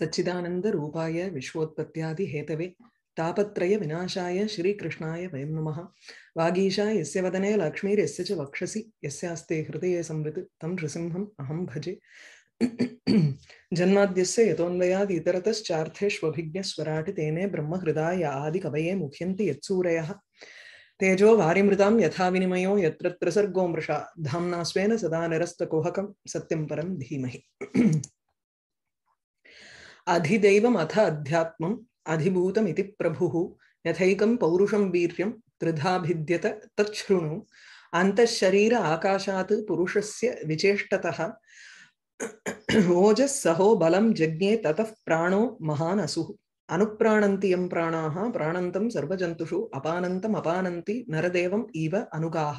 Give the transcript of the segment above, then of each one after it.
सच्चिदानन्दरूपाय विश्वोत्पत्त्यादिहेतवे तापत्रयविनाशाय श्रीकृष्णाय वयं नमः वागीशा यस्य वदने लक्ष्मीरस्य च वक्षसि यस्यास्ते हृदये संवृत् तं नृसिंहम् अहं भजे जन्माद्यस्य यतोऽन्वयादितरतश्चार्थेष्वभिज्ञस्वराटितेने ब्रह्महृदाय आदिकवये मुख्यन्ति यत्सूरयः तेजो वारिमृतां यथा विनिमयो यत्र त्रिसर्गो मृषा धाम्ना स्वेन सदा निरस्तकुहकं सत्यं परं धीमहि अधिदैवम् अथ अध्यात्मम् अधिभूतम् इति प्रभुः यथैकं पौरुषं वीर्यं त्रिधाभिद्यत तच्छृणु अन्तःशरीर आकाशात् पुरुषस्य विचेष्टतः ओजः सहो बलम जज्ञे ततः प्राणो महान् असुः अनुप्राणन्ति यं प्राणाः प्राणन्तं सर्वजन्तुषु अपानन्तम् अपानन्ति नरदेवम् इव अनुगाः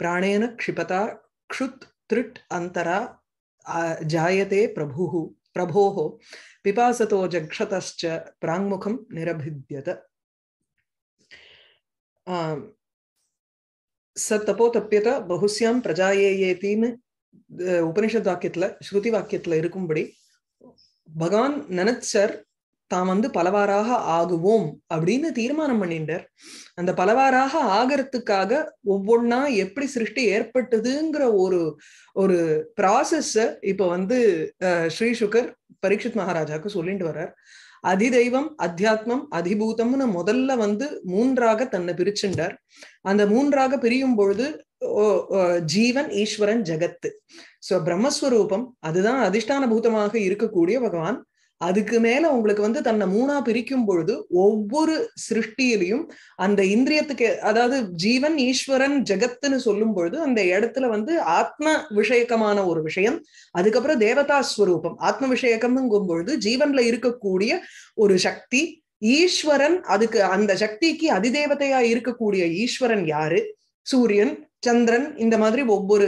प्राणेन क्षिपता क्षुत् तृट् अन्तरा जायते प्रभुः प्रभो पिपास जक्षत प्रांगमुखम निरभिद्यत स तपो तप्यत बहुस्यां प्रजाये ये तीन उपनिषद वाक्य श्रुति वाक्य भगवान ननत्सर தான் வந்து பலவாறாக ஆகுவோம் அப்படின்னு தீர்மானம் பண்ணிண்டர் அந்த பலவாறாக ஆகிறதுக்காக ஒவ்வொன்னா எப்படி சிருஷ்டி ஏற்பட்டதுங்கிற ஒரு ஒரு ப்ராசஸ் இப்ப வந்து ஸ்ரீ சுகர் பரீட்சித் மகாராஜாவுக்கு சொல்லிட்டு வர்றார் அதிதெய்வம் அத்தியாத்மம் அதிபூதம்னு முதல்ல வந்து மூன்றாக தன்னை பிரிச்சுண்டார் அந்த மூன்றாக பிரியும் பொழுது ஜீவன் ஈஸ்வரன் ஜகத்து சோ பிரம்மஸ்வரூபம் அதுதான் அதிஷ்டான பூதமாக இருக்கக்கூடிய பகவான் அதுக்கு மேல உங்களுக்கு வந்து தன்னை மூணா பிரிக்கும் பொழுது ஒவ்வொரு சிருஷ்டியிலையும் அந்த இந்திரியத்துக்கு அதாவது ஜீவன் ஈஸ்வரன் ஜெகத்துன்னு சொல்லும் பொழுது அந்த இடத்துல வந்து ஆத்ம விஷயக்கமான ஒரு விஷயம் அதுக்கப்புறம் தேவதா ஸ்வரூபம் ஆத்ம விஷயக்கம்ங்கும் பொழுது ஜீவன்ல இருக்கக்கூடிய ஒரு சக்தி ஈஸ்வரன் அதுக்கு அந்த சக்திக்கு அதிதேவதையா இருக்கக்கூடிய ஈஸ்வரன் யாரு சூரியன் சந்திரன் இந்த மாதிரி ஒவ்வொரு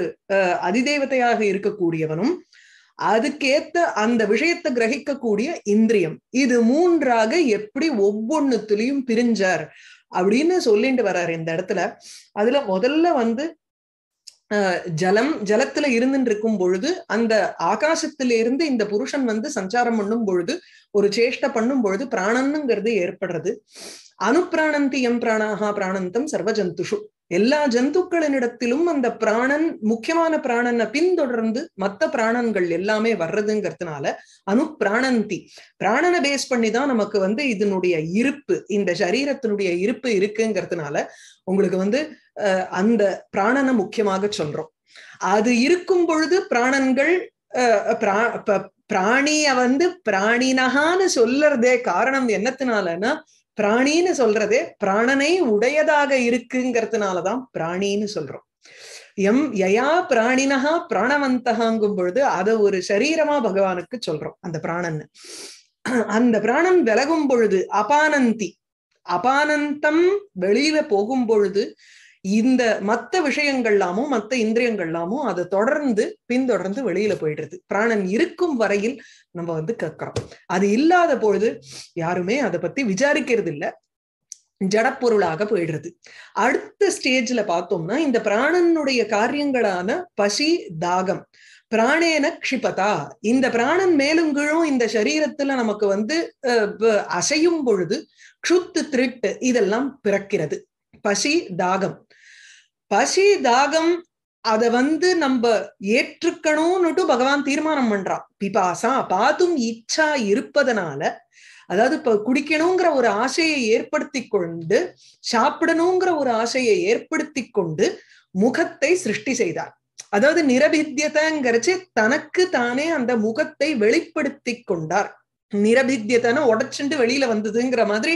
அதிதேவதையாக இருக்கக்கூடியவனும் அதுக்கேத்த அந்த விஷயத்தை கிரகிக்கக்கூடிய இந்திரியம் இது மூன்றாக எப்படி ஒவ்வொன்னுத்துலயும் பிரிஞ்சார் அப்படின்னு சொல்லிட்டு வர்றாரு இந்த இடத்துல அதுல முதல்ல வந்து ஜலம் ஜலத்துல இருந்துட்டு இருக்கும் பொழுது அந்த ஆகாசத்திலிருந்து இந்த புருஷன் வந்து சஞ்சாரம் பண்ணும் பொழுது ஒரு சேஷ்டை பண்ணும் பொழுது பிராணனுங்கிறது ஏற்படுறது அனுப்பிராணந்தி எம் பிராணாகா பிராணந்தம் சர்வஜந்துஷு எல்லா ஜந்துக்களினிடத்திலும் அந்த பிராணன் முக்கியமான பிராணனை பின்தொடர்ந்து மத்த பிராணன்கள் எல்லாமே வர்றதுங்கிறதுனால அணு பிராணந்தி பிராணனை பேஸ் பண்ணி தான் நமக்கு வந்து இதனுடைய இருப்பு இந்த சரீரத்தினுடைய இருப்பு இருக்குங்கிறதுனால உங்களுக்கு வந்து அந்த பிராணனை முக்கியமாக சொல்றோம் அது இருக்கும் பொழுது பிராணன்கள் பிராணிய வந்து பிராணினகான்னு சொல்லறதே காரணம் என்னத்தினாலன்னா பிராணின்னு சொல்றது பிராணனை உடையதாக இருக்குங்கிறதுனாலதான் பிராணின்னு சொல்றோம் எம் யயா பிராணினகா பிராணவந்தகாங்கும் பொழுது அதை ஒரு சரீரமா பகவானுக்கு சொல்றோம் அந்த பிராணன் அந்த பிராணன் விலகும் பொழுது அபானந்தி அபானந்தம் வெளியில போகும் பொழுது இந்த மத்த விஷயங்கள்லாமும் மத்த இந்திரியங்கள்லாமும் அதை தொடர்ந்து பின்தொடர்ந்து வெளியில போயிடுறது பிராணன் இருக்கும் வரையில் நம்ம வந்து கேட்கிறோம் அது இல்லாத பொழுது யாருமே அதை பத்தி விசாரிக்கிறது இல்ல ஜடப்பொருளாக போயிடுறது அடுத்த ஸ்டேஜ்ல பார்த்தோம்னா இந்த பிராணனுடைய காரியங்களான பசி தாகம் பிராணேன க்ஷிபதா இந்த பிராணன் மேலும் கீழும் இந்த சரீரத்துல நமக்கு வந்து அசையும் பொழுது க்ஷுத்து திருட்டு இதெல்லாம் பிறக்கிறது பசி தாகம் பசி தாகம் அத வந்து நம்ம ஏற்றுக்கணும்னுட்டு பகவான் தீர்மானம் பண்றான் பிபாசா பாதும் இச்சா இருப்பதனால அதாவது இப்ப குடிக்கணுங்கிற ஒரு ஆசையை ஏற்படுத்தி கொண்டு சாப்பிடணுங்கிற ஒரு ஆசையை ஏற்படுத்தி கொண்டு முகத்தை சிருஷ்டி செய்தார் அதாவது நிரபித்தியதங்கிறச்சு தனக்கு தானே அந்த முகத்தை வெளிப்படுத்தி கொண்டார் நிரபித்தியத்தனை உடச்சுண்டு வெளியில வந்ததுங்கிற மாதிரி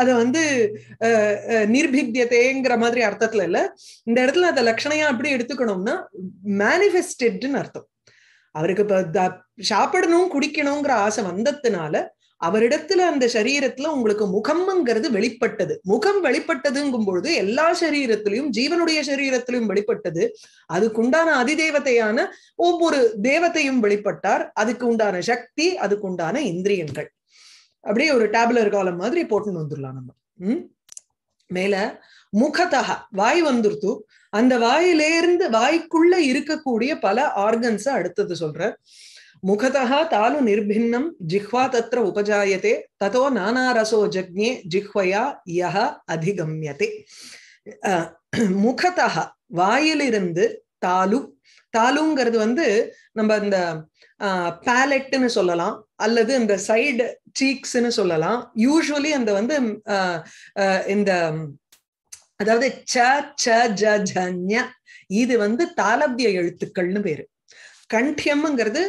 அதை வந்து நிர்பிக்யத்தைங்கிற மாதிரி அர்த்தத்துல இல்ல இந்த இடத்துல அதை லட்சணையா அப்படி எடுத்துக்கணும்னா மேனிஃபெஸ்டட்னு அர்த்தம் அவருக்கு இப்ப சாப்பிடணும் குடிக்கணுங்கிற ஆசை வந்ததுனால அவரிடத்துல அந்த சரீரத்துல உங்களுக்கு முகம்ங்கிறது வெளிப்பட்டது முகம் வெளிப்பட்டதுங்கும் பொழுது எல்லா சரீரத்திலையும் ஜீவனுடைய சரீரத்திலையும் வெளிப்பட்டது அதுக்கு உண்டான அதிதேவத்தையான ஒவ்வொரு தேவத்தையும் வெளிப்பட்டார் அதுக்கு உண்டான சக்தி அதுக்கு உண்டான இந்திரியங்கள் அப்படியே ஒரு டேப்லர் காலம் மாதிரி போட்டுன்னு வந்துடலாம் நம்ம உம் மேல முகத்தக வாய் வந்துருத்து அந்த வாயிலேருந்து வாய்க்குள்ள இருக்கக்கூடிய பல ஆர்கன்ஸ அடுத்தது சொல்ற முகதா தாலு நிர்பின்னம் ஜிஹ்வா தத்திர உபஜாயத்தே ததோ நானாரசோ ஜக்ஞே ஜிஹ்வயா யஹ அதிகம்யதே முகதா வாயிலிருந்து தாலு தாலுங்கிறது வந்து நம்ம இந்த பேலட்னு சொல்லலாம் அல்லது இந்த சைடு சீக்ஸ்ன்னு சொல்லலாம் யூஸ்வலி அந்த வந்து இந்த அதாவது ச ச ஜ ஜ இது வந்து தாளப்திய எழுத்துக்கள்னு பேரு கண்டியம்ங்கிறது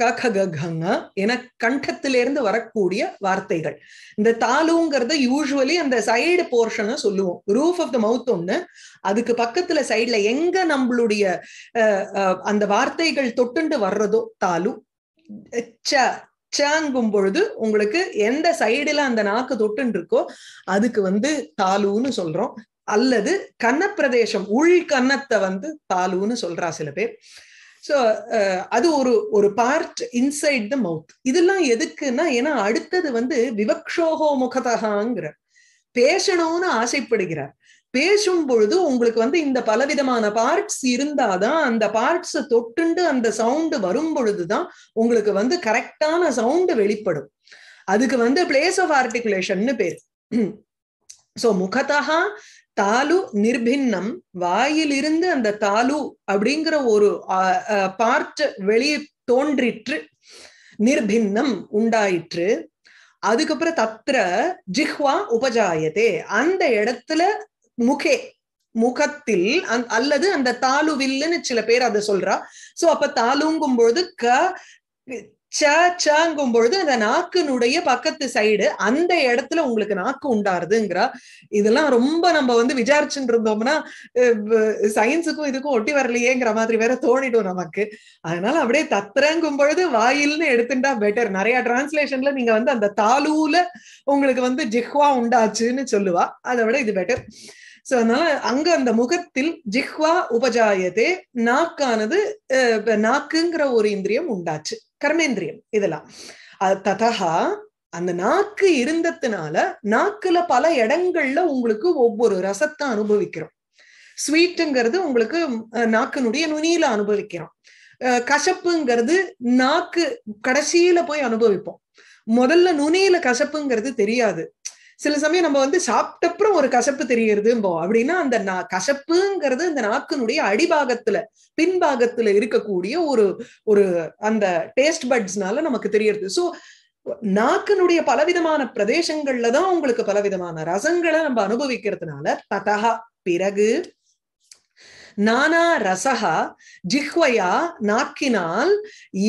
கககங்க என கண்டத்திலிருந்து வரக்கூடிய வார்த்தைகள் இந்த தாலுங்கிறத யூஸ்வலி அந்த சைடு போர்ஷன் சொல்லுவோம் ரூஃப் ஆஃப் த மவுத் ஒண்ணு அதுக்கு பக்கத்துல சைட்ல எங்க நம்மளுடைய அந்த வார்த்தைகள் தொட்டுண்டு வர்றதோ தாலு சேங்கும் பொழுது உங்களுக்கு எந்த சைடுல அந்த நாக்கு தொட்டுன்னு இருக்கோ அதுக்கு வந்து தாலுன்னு சொல்றோம் அல்லது கன்னப்பிரதேசம் உள் கன்னத்தை வந்து தாலுன்னு சொல்றா சில பேர் ஸோ uh, அது ஒரு ஒரு பார்ட் இன்சைட் த மவுத் இதெல்லாம் எதுக்குன்னா ஏன்னா அடுத்தது வந்து விவக்ஷோகோ முகதகாங்கிறார் பேசணும்னு ஆசைப்படுகிறார் பேசும் பொழுது உங்களுக்கு வந்து இந்த பலவிதமான பார்ட்ஸ் இருந்தாதான் அந்த பார்ட்ஸ் தொட்டுண்டு அந்த சவுண்டு வரும் பொழுதுதான் உங்களுக்கு வந்து கரெக்டான சவுண்டு வெளிப்படும் அதுக்கு வந்து பிளேஸ் ஆஃப் ஆர்டிகுலேஷன் பேர் சோ முகத்தா தாலு நிர்பின்னம் வாயிலிருந்து அந்த தாலு அப்படிங்கிற ஒரு பார்ட் வெளியே தோன்றிற்று நிர்பின்னம் உண்டாயிற்று அதுக்கப்புறம் தத்திர ஜிஹ்வா உபஜாயதே அந்த இடத்துல முகே முகத்தில் அல்லது அந்த தாலுவில்லுன்னு சில பேர் அதை சொல்றா சோ அப்ப தாலுங்கும் பொழுது க ச சங்கும் பொழுது அந்த நாக்குனுடைய பக்கத்து சைடு அந்த இடத்துல உங்களுக்கு நாக்கு உண்டாருதுங்கிறா இதெல்லாம் ரொம்ப நம்ம வந்து விசாரிச்சுட்டு இருந்தோம்னா சயின்ஸுக்கும் இதுக்கும் ஒட்டி வரலையேங்கிற மாதிரி வேற தோணிடும் நமக்கு அதனால அப்படியே தத்திரங்கும் பொழுது வாயில்னு எடுத்துட்டா பெட்டர் நிறைய டிரான்ஸ்லேஷன்ல நீங்க வந்து அந்த தாலூல உங்களுக்கு வந்து ஜிஹ்வா உண்டாச்சுன்னு சொல்லுவா அதை விட இது பெட்டர் சோ அதனால அங்க அந்த முகத்தில் ஜிஹ்வா உபஜாயதே நாக்கானது நாக்குங்கிற ஒரு இந்திரியம் உண்டாச்சு கர்மேந்திரியம் இதெல்லாம் ததா அந்த நாக்கு இருந்ததுனால நாக்குல பல இடங்கள்ல உங்களுக்கு ஒவ்வொரு ரசத்தை அனுபவிக்கிறோம் ஸ்வீட்டுங்கிறது உங்களுக்கு நாக்கினுடைய நுனியில அனுபவிக்கிறோம் கசப்புங்கிறது நாக்கு கடைசியில போய் அனுபவிப்போம் முதல்ல நுனியில கசப்புங்கிறது தெரியாது சில சமயம் நம்ம வந்து சாப்பிட்டப்புறம் ஒரு கசப்பு தெரியறதும்போம் அப்படின்னா அந்த நா கசப்புங்கிறது அந்த நாக்கினுடைய அடிபாகத்துல பின்பாகத்துல இருக்கக்கூடிய ஒரு ஒரு அந்த டேஸ்ட் பட்ஸ்னால நமக்கு தெரியறது சோ நாக்கினுடைய பலவிதமான பிரதேசங்கள்ல தான் உங்களுக்கு பலவிதமான ரசங்களை நம்ம அனுபவிக்கிறதுனால ததா பிறகு நானா ரசகா ஜிஹ்வையா நாக்கினால்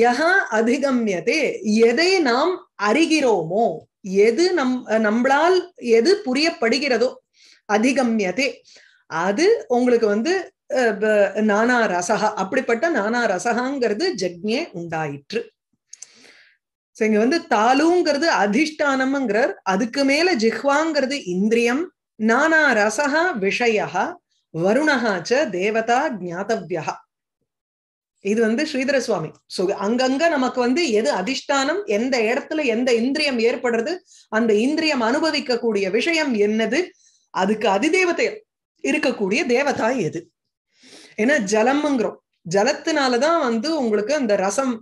யஹா அதிகம்யதே எதை நாம் அறிகிறோமோ எது நம் நம்மளால் எது புரியப்படுகிறதோ அதிகம்யதே அது உங்களுக்கு வந்து நானா ரசகா அப்படிப்பட்ட நானா ரசகாங்கிறது ஜக்ஞே உண்டாயிற்று இங்க வந்து தாலுங்கிறது அதிஷ்டானம்ங்கிறார் அதுக்கு மேல ஜிஹ்வாங்கிறது இந்திரியம் நானா ரசகா விஷயா வருணகாச்ச தேவதா ஜாதவியா இது வந்து ஸ்ரீதர சுவாமி சோ அங்கங்க நமக்கு வந்து எது அதிஷ்டானம் எந்த இடத்துல எந்த இந்திரியம் ஏற்படுறது அந்த இந்திரியம் அனுபவிக்க கூடிய விஷயம் என்னது அதுக்கு அதிதேவத்தை இருக்கக்கூடிய தேவதா எது ஏன்னா ஜலம்ங்கிறோம் ஜலத்தினாலதான் வந்து உங்களுக்கு அந்த ரசம்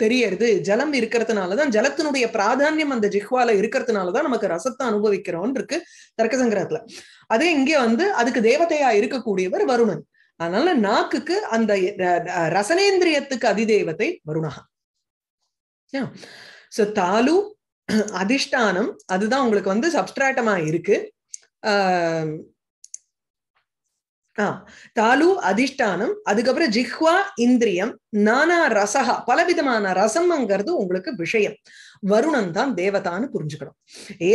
தெரியறது ஜலம் இருக்கிறதுனாலதான் ஜலத்தினுடைய பிராதானியம் அந்த ஜிஹ்வால இருக்கிறதுனாலதான் நமக்கு ரசத்தை அனுபவிக்கிறோம் இருக்கு தர்க்கசங்கரத்துல சங்கரத்துல அதே இங்கே வந்து அதுக்கு தேவதையா இருக்கக்கூடியவர் வருணன் அதனால நாக்குக்கு அந்த ரசனேந்திரியத்துக்கு அதிதேவத்தை வருணா சோ தாலு அதிஷ்டானம் அதுதான் உங்களுக்கு வந்து சப்ஸ்ட்ராட்டமா இருக்கு தாலு அதிஷ்டானம் அதுக்கப்புறம் ஜிஹ்வா இந்திரியம் நானா ரசகா பலவிதமான ரசம்ங்கிறது உங்களுக்கு விஷயம் வருணன் தான் தேவதான்னு புரிஞ்சுக்கணும்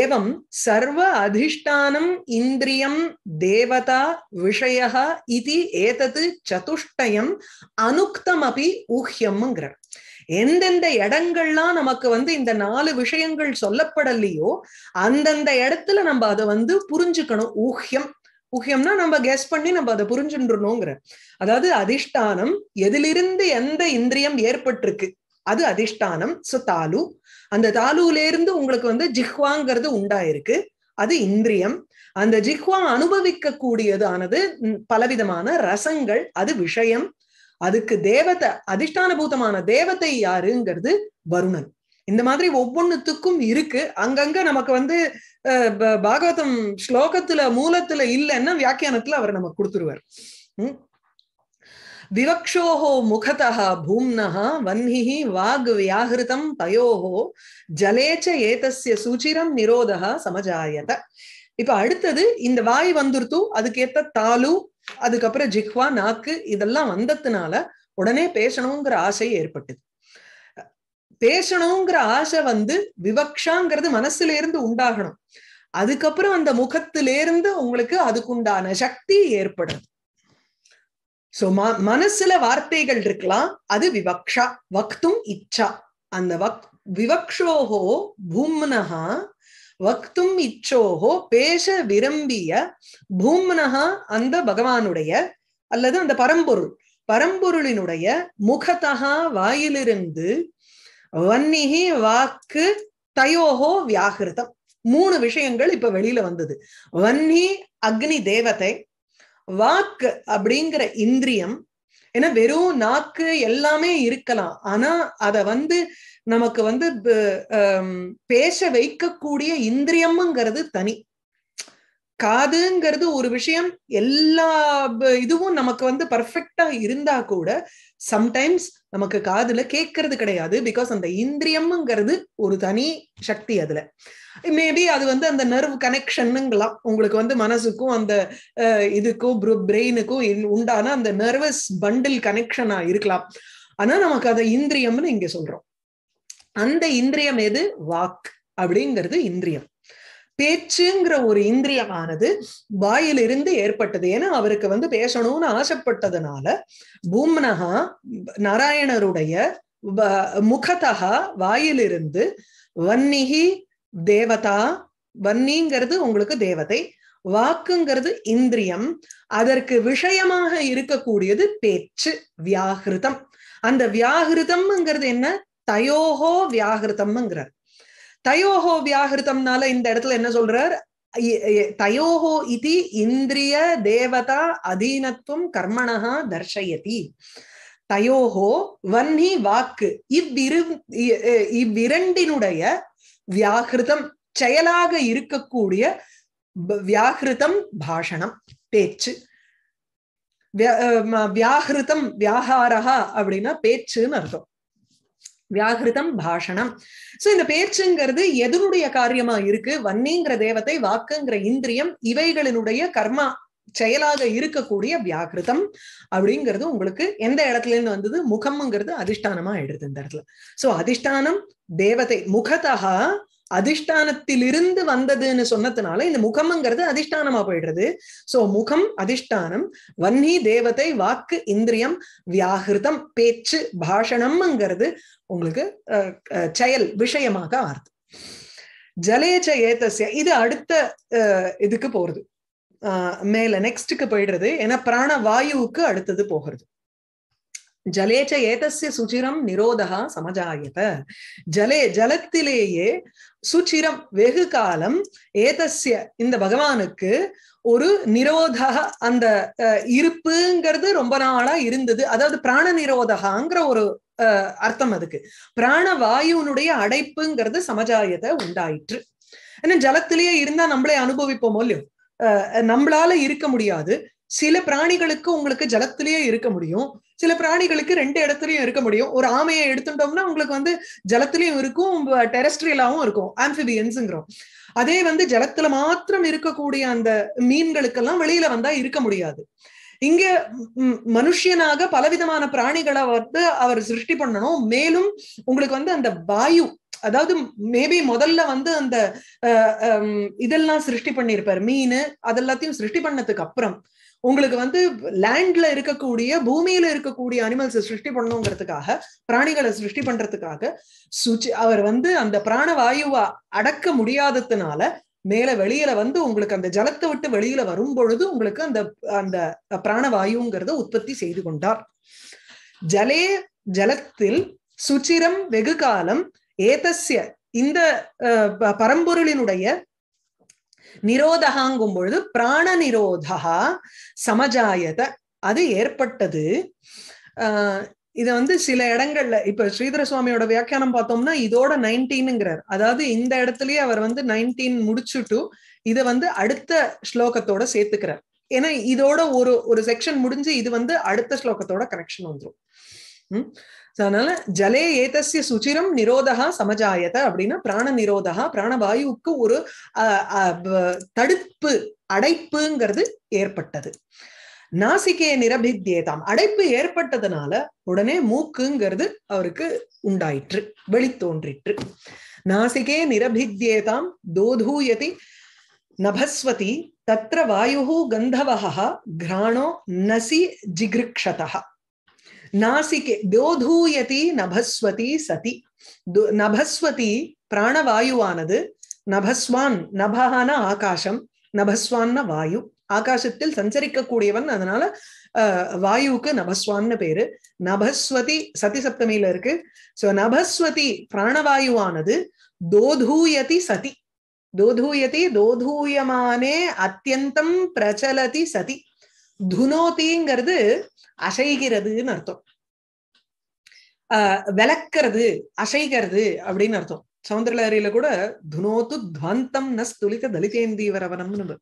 ஏவம் சர்வ அதிஷ்டானம் இந்திரியம் தேவதா விஷய இது ஏதது சதுஷ்டயம் அனுக்தம் அபி ஊஹ்யம்ங்கிறார் எந்தெந்த இடங்கள்லாம் நமக்கு வந்து இந்த நாலு விஷயங்கள் சொல்லப்படலையோ அந்தந்த இடத்துல நம்ம அதை வந்து புரிஞ்சுக்கணும் ஊஹ்யம் ஊக்கியம்னா நம்ம கெஸ் பண்ணி நம்ம அதை புரிஞ்சுன்றணுங்கிற அதாவது அதிஷ்டானம் எதிலிருந்து எந்த இந்திரியம் ஏற்பட்டிருக்கு அது அதிஷ்டானம் சோ தாலு அந்த தாலுல இருந்து உங்களுக்கு வந்து ஜிஹ்வாங்கிறது உண்டாயிருக்கு அது இந்திரியம் அந்த ஜிஹ்வா அனுபவிக்க கூடியதானது பலவிதமான ரசங்கள் அது விஷயம் அதுக்கு தேவத்தை பூதமான தேவத்தை யாருங்கிறது வருணன் இந்த மாதிரி ஒவ்வொன்னுத்துக்கும் இருக்கு அங்கங்க நமக்கு வந்து பாகவதம் ஸ்லோகத்துல மூலத்துல இல்லைன்னா வியாக்கியானத்துல அவர் நமக்கு கொடுத்துருவார் விவக்ஷோஹோ முகதா பூம்னः வன்னிஹி வாக் வியாகிருதம் தயோः ஜலேச்ச ஏதஸ்ய சூச்சிரம் நிரோதः சமஜாயத இப்ப அடுத்தது இந்த வாய் வந்துருத்து அதுக்கேத்த தாலு அதுக்கப்புறம் ஜிஹ்வா நாக்கு இதெல்லாம் வந்ததுனால உடனே பேசணுங்கிற ஆசை ஏற்பட்டது பேசணுங்கிற ஆசை வந்து விவக்ஷாங்கிறது மனசுல இருந்து உண்டாகணும் அதுக்கப்புறம் அந்த முகத்திலிருந்து உங்களுக்கு அதுக்குண்டான சக்தி ஏற்படுது சோ மனசுல வார்த்தைகள் இருக்கலாம் அது விவக்ஷா வக்தும் இச்சா அந்த வக் விவக்ஷோஹோ பூம்னஹா வக்தும் இச்சோஹோ பேச விரும்பிய பூம்னஹா அந்த பகவானுடைய அல்லது அந்த பரம்பொருள் பரம்பொருளினுடைய முகத்தகா வாயிலிருந்து வன்னிகி வாக்கு தயோஹோ வியாகிருதம் மூணு விஷயங்கள் இப்ப வெளியில வந்தது வன்னி அக்னி தேவதை வாக்கு அப்படிங்கிற இந்திரியம் ஏன்னா வெறும் நாக்கு எல்லாமே இருக்கலாம் ஆனா அத வந்து நமக்கு வந்து பேச வைக்கக்கூடிய இந்திரியம்ங்கிறது தனி காதுங்கிறது ஒரு விஷயம் எல்லா இதுவும் நமக்கு வந்து பர்ஃபெக்டா இருந்தா கூட சம்டைம்ஸ் நமக்கு காதுல கேட்கறது கிடையாது பிகாஸ் அந்த இந்திரியம்ங்கிறது ஒரு தனி சக்தி அதுல மேபி அது வந்து அந்த நர்வ் கனெக்ஷன்னுங்களாம் உங்களுக்கு வந்து மனசுக்கும் அந்த இதுக்கும் பிரெயினுக்கும் உண்டான அந்த நர்வஸ் பண்டில் கனெக்ஷனா இருக்கலாம் ஆனா நமக்கு அதை இந்திரியம்னு இங்க சொல்றோம் அந்த இந்திரியம் எது வாக் அப்படிங்கிறது இந்திரியம் பேச்சுங்கிற ஒரு இந்திரியமானது வாயிலிருந்து ஏற்பட்டது ஏன்னா அவருக்கு வந்து பேசணும்னு ஆசைப்பட்டதுனால பூம்னஹா நாராயணருடைய முகத்தகா வாயிலிருந்து வன்னிகி தேவதா வன்னிங்கிறது உங்களுக்கு தேவதை வாக்குங்கிறது இந்திரியம் அதற்கு விஷயமாக இருக்கக்கூடியது பேச்சு வியாகிருதம் அந்த வியாகிருதம்ங்கிறது என்ன தயோகோ வியாகிருதம்ங்கிறார் தயோஹோ வியாகிருத்தம்னால இந்த இடத்துல என்ன சொல்றார் தயோஹோ இது இந்திரிய தேவதா அதீனத்துவம் கர்மணா தர்ஷயதி தயோஹோ வன்னி வாக்கு இவ்விரு இவ்விரண்டினுடைய வியாகிருதம் செயலாக இருக்கக்கூடிய வியாகிருதம் பாஷணம் பேச்சு வியாகிருதம் வியாகாரா அப்படின்னா பேச்சுன்னு அர்த்தம் வியாகிருதம் பாஷணம் சோ இந்த பேச்சுங்கிறது எதனுடைய காரியமா இருக்கு வன்னிங்கிற தேவத்தை வாக்குங்கிற இந்திரியம் இவைகளினுடைய கர்மா செயலாக இருக்கக்கூடிய வியாகிருதம் அப்படிங்கிறது உங்களுக்கு எந்த இடத்துல இருந்து வந்தது முகம்ங்கிறது அதிஷ்டானமா எடுத்து இந்த இடத்துல சோ அதிஷ்டானம் தேவதை முகதா அதிஷ்டானத்திலிருந்து வந்ததுன்னு சொன்னதுனால இந்த முகம்ங்கிறது அதிஷ்டானமா போயிடுறது சோ முகம் அதிஷ்டானம் வன்னி தேவதை வாக்கு இந்திரியம் வியாகிருதம் பேச்சு பாஷணம்ங்கிறது உங்களுக்கு செயல் விஷயமாக ஆறுது ஜலேச்ச ஏதசிய இது அடுத்த இதுக்கு போறது மேல நெக்ஸ்டுக்கு போயிடுறது ஏன்னா பிராண வாயுவுக்கு அடுத்தது போகிறது ஜலேச்ச ஏதசிய சுச்சிரம் நிரோதகா சமஜாயத ஜலே ஜலத்திலேயே சுச்சிரம் வெகு காலம் ஏதஸ்ய இந்த பகவானுக்கு ஒரு நிரோதக அந்த இருப்புங்கிறது ரொம்ப நாளா இருந்தது அதாவது பிராண நிரோதகாங்கிற ஒரு அர்த்தம் அதுக்கு பிராண வாயுனுடைய அடைப்புங்கிறது சமஜாயத்தை உண்டாயிற்று ஏன்னா ஜலத்திலேயே இருந்தா நம்மளே அனுபவிப்போமோ இல்லையோ நம்மளால இருக்க முடியாது சில பிராணிகளுக்கு உங்களுக்கு ஜலத்திலேயே இருக்க முடியும் சில பிராணிகளுக்கு ரெண்டு இடத்துலயும் இருக்க முடியும் ஒரு ஆமையை எடுத்துட்டோம்னா உங்களுக்கு வந்து ஜலத்திலயும் இருக்கும் டெரஸ்ட்ரியலாவும் இருக்கும் ஆம்பிபியன்ஸுங்கிறோம் அதே வந்து ஜலத்துல மாத்திரம் இருக்கக்கூடிய அந்த மீன்களுக்கெல்லாம் வெளியில வந்தா இருக்க முடியாது இங்க மனுஷியனாக பலவிதமான பிராணிகளை வந்து அவர் சிருஷ்டி பண்ணணும் மேலும் உங்களுக்கு வந்து அந்த வாயு அதாவது மேபி முதல்ல வந்து அந்த இதெல்லாம் சிருஷ்டி பண்ணிருப்பாரு மீன் அதெல்லாத்தையும் சிருஷ்டி பண்ணதுக்கு அப்புறம் உங்களுக்கு வந்து லேண்ட்ல இருக்கக்கூடிய பூமியில இருக்கக்கூடிய அனிமல்ஸ் சிருஷ்டி பண்ணுங்கிறதுக்காக பிராணிகளை சிருஷ்டி பண்றதுக்காக சுச்சி அவர் வந்து அந்த பிராண வாயுவா அடக்க முடியாததுனால மேல வெளியில வந்து உங்களுக்கு அந்த ஜலத்தை விட்டு வெளியில வரும் பொழுது உங்களுக்கு அந்த அந்த பிராணவாயுங்கிறத உற்பத்தி செய்து கொண்டார் ஜலே ஜலத்தில் சுச்சிரம் வெகு காலம் ஏதஸ்ய இந்த பரம்பொருளினுடைய நிரோதகாங்கும் பொழுது பிராண நிரோதா சமஜாயத அது ஏற்பட்டது ஆஹ் இதை வந்து சில இடங்கள்ல இப்ப ஸ்ரீதர சுவாமியோட வியாக்கியானம் பார்த்தோம்னா இதோட நைன்டீனுங்கிறார் அதாவது இந்த இடத்துலயே அவர் வந்து நைன்டீன் முடிச்சுட்டு இதை வந்து அடுத்த ஸ்லோகத்தோட சேர்த்துக்கிறார் ஏன்னா இதோட ஒரு ஒரு செக்ஷன் முடிஞ்சு இது வந்து அடுத்த ஸ்லோகத்தோட கனெக்ஷன் வந்துடும் அதனால ஜலே ஏதசிய சுச்சிரம் நிரோதா சமஜாயத அப்படின்னா பிராண நிரோதா பிராணவாயுவுக்கு ஒரு தடுப்பு அடைப்புங்கிறது ஏற்பட்டது நாசிகே நிரபித்தியதாம் அடைப்பு ஏற்பட்டதுனால உடனே மூக்குங்கிறது அவருக்கு உண்டாயிற்று வெளித்தோன்றிற்று நாசிகே நிரபித்தியதாம் தோதூயதி நபஸ்வதி தத்திர வாயு கந்தவஹா கிராணோ நசி ஜிகிருக்ஷதா नासिके தோதூயதி நபஸ்வதி சதி நபஸ்வதி பிராணவாயுவானது நபஸ்வான் நபகான ஆகாசம் நபஸ்வான்ன வாயு ஆகாசத்தில் சஞ்சரிக்கக்கூடியவன் அதனால வாயுவுக்கு நபஸ்வான்னு பேரு நபஸ்வதி சதி சப்தமியில இருக்கு சோ நபஸ்வதி பிராணவாயுவானது தோதூயதி சதி தோதூயதி தோதூயமானே அத்தியந்தம் பிரச்சலதி சதி துனோதிங்கிறது அசைகிறதுன்னு அர்த்தம் ஆஹ் விளக்கிறது அசைகிறது அப்படின்னு அர்த்தம் சவுந்தரலஹரியில கூட துனோத்து துவந்தம் நஸ் துளித்த தலிதேந்தீவரவனம்னு நம்ம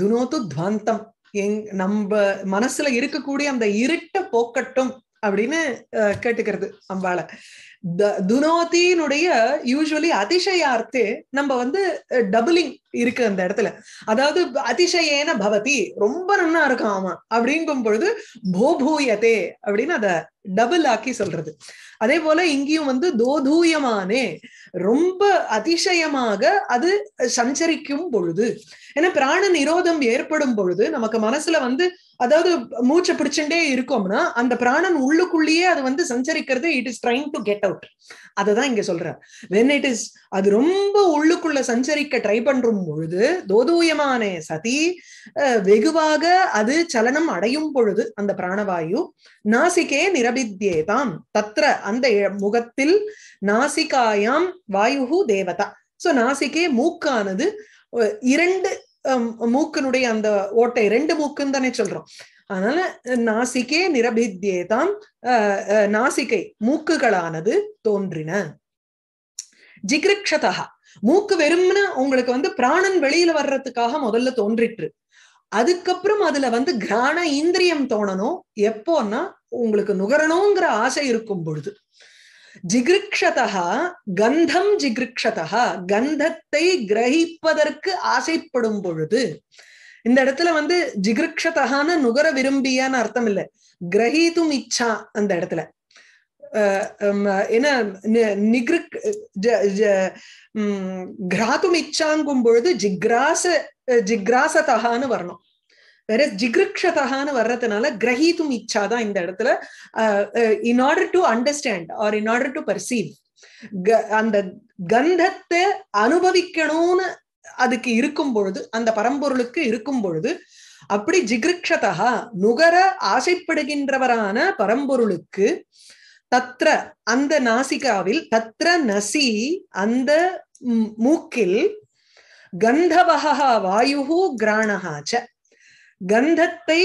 துனோத்து துவந்தம் எங் நம்ம மனசுல இருக்கக்கூடிய அந்த இருட்ட போக்கட்டும் அப்படின்னு கேட்டுக்கிறது அம்பால துனோத்தினுடைய யூஸ்வலி அதிசயார்த்தே நம்ம வந்து டபுளிங் இருக்கு அந்த இடத்துல அதாவது அதிசயேன பவதி ரொம்ப நன்னா இருக்கும் ஆமா அப்படிங்கும் பொழுது போபூயதே அப்படின்னு அத டபுள் ஆக்கி சொல்றது அதே போல இங்கேயும் வந்து தோதூயமானே ரொம்ப அதிசயமாக அது சஞ்சரிக்கும் பொழுது ஏன்னா பிராண நிரோதம் ஏற்படும் பொழுது நமக்கு மனசுல வந்து அதாவது மூச்சை பிடிச்சுட்டே இருக்கோம்னா அந்த பிராணன் உள்ளுக்குள்ளேயே அது வந்து சஞ்சரிக்கிறது it is trying to get out அதை தான் இங்க சொல்ற வென் இட் இஸ் அது ரொம்ப உள்ளுக்குள்ள சஞ்சரிக்க ட்ரை பண்றும் பொழுது தோதூயமான சதி வெகுவாக அது சலனம் அடையும் பொழுது அந்த பிராணவாயு நாசிகே நிரபித்தியேதாம் தத்ர அந்த முகத்தில் நாசிகாயாம் வாயு தேவதா சோ நாசிக்கே மூக்கானது இரண்டு மூக்கனுடைய அந்த ஓட்டை ரெண்டு மூக்குன்னு தானே சொல்றோம் அதனால நாசிகே தான் நாசிகை மூக்குகளானது தோன்றின ஜிகிருக்ஷதா மூக்கு வெறும்னு உங்களுக்கு வந்து பிராணன் வெளியில வர்றதுக்காக முதல்ல தோன்றிட்டு அதுக்கப்புறம் அதுல வந்து கிராண இந்திரியம் தோணணும் எப்போன்னா உங்களுக்கு நுகரணுங்கிற ஆசை இருக்கும் பொழுது ஜிகிருக்ஷதா கந்தம் ஜிகிருக்ஷதா கந்தத்தை கிரகிப்பதற்கு ஆசைப்படும் பொழுது இந்த இடத்துல வந்து ஜிகிருக்ஷதான்னு நுகர விரும்பியான்னு அர்த்தம் இல்லை கிரகிதும் இச்சா அந்த இடத்துல என்ன நிகிருக் கிராத்தும் இச்சாங்கும் பொழுது ஜிக்ராச ஜிக்ராசதான்னு வரணும் வேற ஜிகிருக்ஷதான்னு வர்றதுனால கிரகித்தும் இச்சா தான் இந்த இடத்துல in order to understand or in order to perceive அந்த கந்தத்தை அனுபவிக்கணும்னு அதுக்கு இருக்கும் பொழுது அந்த பரம்பொருளுக்கு இருக்கும் பொழுது அப்படி ஜிகிருக்ஷதா நுகர ஆசைப்படுகின்றவரான பரம்பொருளுக்கு தத்ர அந்த நாசிகாவில் தத்ர நசி அந்த மூக்கில் கந்தவகா வாயு கிராணகாச்ச கந்தத்தை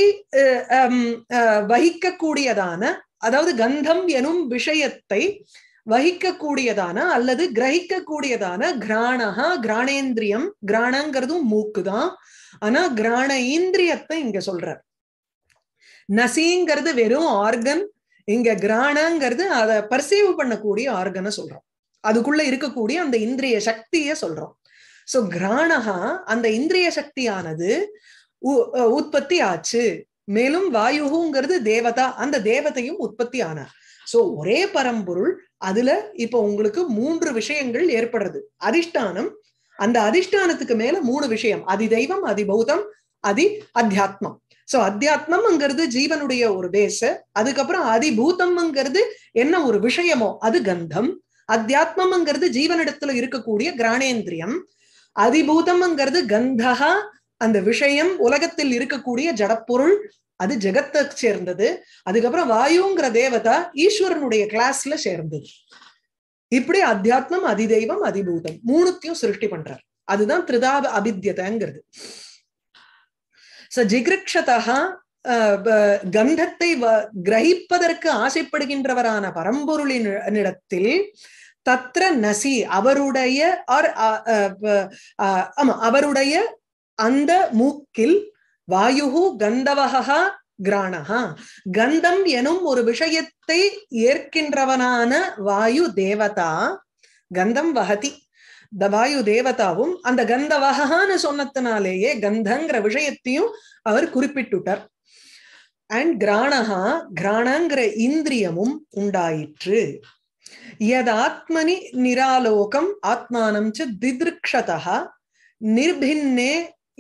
வகிக்கக்கூடியதான அதாவது கந்தம் எனும் விஷயத்தை வகிக்கக்கூடியதான அல்லது கிரகிக்கக்கூடியதான கிராணகா கிராணேந்திரியம் கிராணங்கிறதும் மூக்குதான் ஆனா கிராண இந்திரியத்தை இங்க சொல்ற நசிங்கிறது வெறும் ஆர்கன் இங்க கிராணங்கிறது அதை பர்சீவ் பண்ணக்கூடிய ஆர்கனை சொல்றோம் அதுக்குள்ள இருக்கக்கூடிய அந்த இந்திரிய சக்திய சொல்றோம் சோ கிராணகா அந்த இந்திரிய சக்தியானது உற்பத்தி ஆச்சு மேலும் வாயுகுங்கிறது தேவதா அந்த தேவதையும் உற்பத்தி ஆனார் சோ ஒரே பரம்பொருள் அதுல இப்ப உங்களுக்கு மூன்று விஷயங்கள் ஏற்படுறது அதிஷ்டானம் அந்த அதிஷ்டானத்துக்கு மேல மூணு விஷயம் அதி தெய்வம் அதி பௌதம் அதி அத்தியாத்மம் சோ அத்தியாத்மம்ங்கிறது ஜீவனுடைய ஒரு பேச அதுக்கப்புறம் அதிபூதம்ங்கிறது என்ன ஒரு விஷயமோ அது கந்தம் அத்தியாத்மம்ங்கிறது ஜீவனிடத்துல இருக்கக்கூடிய கிராணேந்திரியம் அதிபூதம்ங்கிறது கந்தகா அந்த விஷயம் உலகத்தில் இருக்கக்கூடிய ஜடப்பொருள் அது ஜெகத்தை சேர்ந்தது அதுக்கப்புறம் வாயுங்கிற தேவதா ஈஸ்வரனுடைய கிளாஸ்ல சேர்ந்தது இப்படி அத்தியாத்மம் அதிதெய்வம் அதிபூதம் மூணுத்தையும் சிருஷ்டி பண்றார் அதுதான் திரிதாப அபித்தியதங்கிறது ச ஜிகிருக்ஷதா கந்தத்தை கிரகிப்பதற்கு ஆசைப்படுகின்றவரான பரம்பொருளின் இடத்தில் தத்ர நசி அவருடைய ஆர் ஆமா அவருடைய அந்த மூக்கில் வாயுகு கந்தவகா கிராணகா கந்தம் எனும் ஒரு விஷயத்தை ஏற்கின்றவனான வாயு தேவதா கந்தம் வகதி இந்த வாயு தேவதாவும் அந்த கந்தவகான்னு சொன்னதுனாலேயே கந்தங்கிற விஷயத்தையும் அவர் குறிப்பிட்டுட்டார் அண்ட் கிராணகா கிராணங்கிற இந்திரியமும் உண்டாயிற்று ஆத்மனி நிராலோகம் ஆத்மானம் ச திதிருக்ஷதா நிர்பின்னே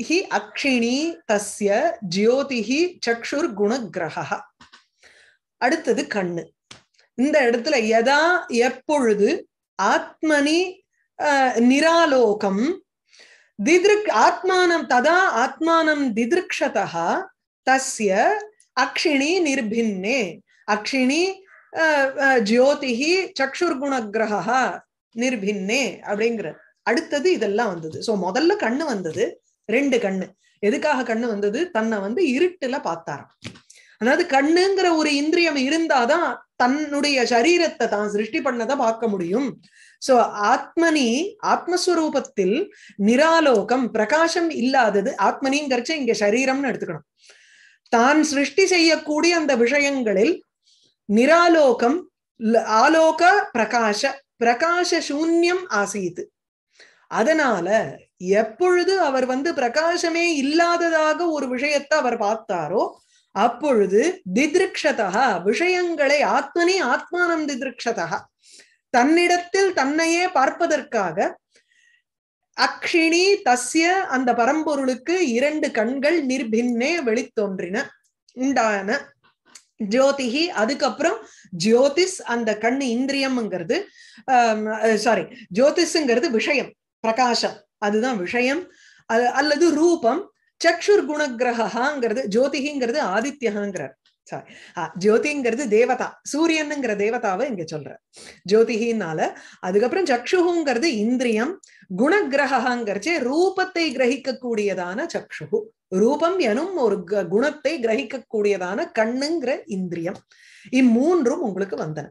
ஹி அக்ஷிணி தஸ்ய ஜியோதிஹி சக்ஷுர் குணகிரகா அடுத்தது கண்ணு இந்த இடத்துல எதா எப்பொழுது ஆத்மனி நிராலோகம் திதிருக் ஆத்மானம் ததா ஆத்மானம் திதிருக்ஷதா தஸ்ய அக்ஷிணி நிர்பின்னே அக்ஷிணி ஜியோதிஹி சக்ஷுர்குணகிரகா நிர்பின்னே அப்படிங்கிற அடுத்தது இதெல்லாம் வந்தது சோ முதல்ல கண்ணு வந்தது ரெண்டு கண்ணு எதுக்காக கண்ணு வந்தது தன்னை வந்து இருட்டுல பார்த்தாராம் அதாவது கண்ணுங்கிற ஒரு இந்திரியம் இருந்தாதான் தன்னுடைய சரீரத்தை தான் சிருஷ்டி பண்ணதை பார்க்க முடியும் சோ ஆத்மனி ஆத்மஸ்வரூபத்தில் நிராலோகம் பிரகாசம் இல்லாதது ஆத்மனிங்கிறச்ச இங்க சரீரம்னு எடுத்துக்கணும் தான் சிருஷ்டி செய்யக்கூடிய அந்த விஷயங்களில் நிராலோகம் ஆலோக பிரகாஷ பிரகாச சூன்யம் ஆசையுது அதனால எப்பொழுது அவர் வந்து பிரகாசமே இல்லாததாக ஒரு விஷயத்தை அவர் பார்த்தாரோ அப்பொழுது திதிருக்ஷதா விஷயங்களை ஆத்மனே ஆத்மானம் திதிருக்ஷதா தன்னிடத்தில் தன்னையே பார்ப்பதற்காக அக்ஷினி தஸ்ய அந்த பரம்பொருளுக்கு இரண்டு கண்கள் நிர்பின்னே வெளித்தோன்றின உண்டான ஜோதிகி அதுக்கப்புறம் ஜோதிஸ் அந்த கண்ணு இந்திரியம்ங்கிறது சாரி ஜோதிஷ்ங்கிறது விஷயம் பிரகாசம் அதுதான் விஷயம் அல்லது ரூபம் சக்ஷுர் குணகிரகாங்கிறது ஜோதிகிங்கிறது ஆதித்யாங்கிறார் சாரி ஜோதிங்கிறது தேவதா சூரியனுங்கிற தேவதாவை இங்க சொல்ற ஜோதிகினால அதுக்கப்புறம் சக்ஷுகுங்கிறது இந்திரியம் குணகிரகாங்கிறச்சு ரூபத்தை கிரகிக்க கூடியதான சக்ஷுகு ரூபம் எனும் ஒரு குணத்தை கிரகிக்க கூடியதான கண்ணுங்கிற இந்திரியம் இம்மூன்றும் உங்களுக்கு வந்தன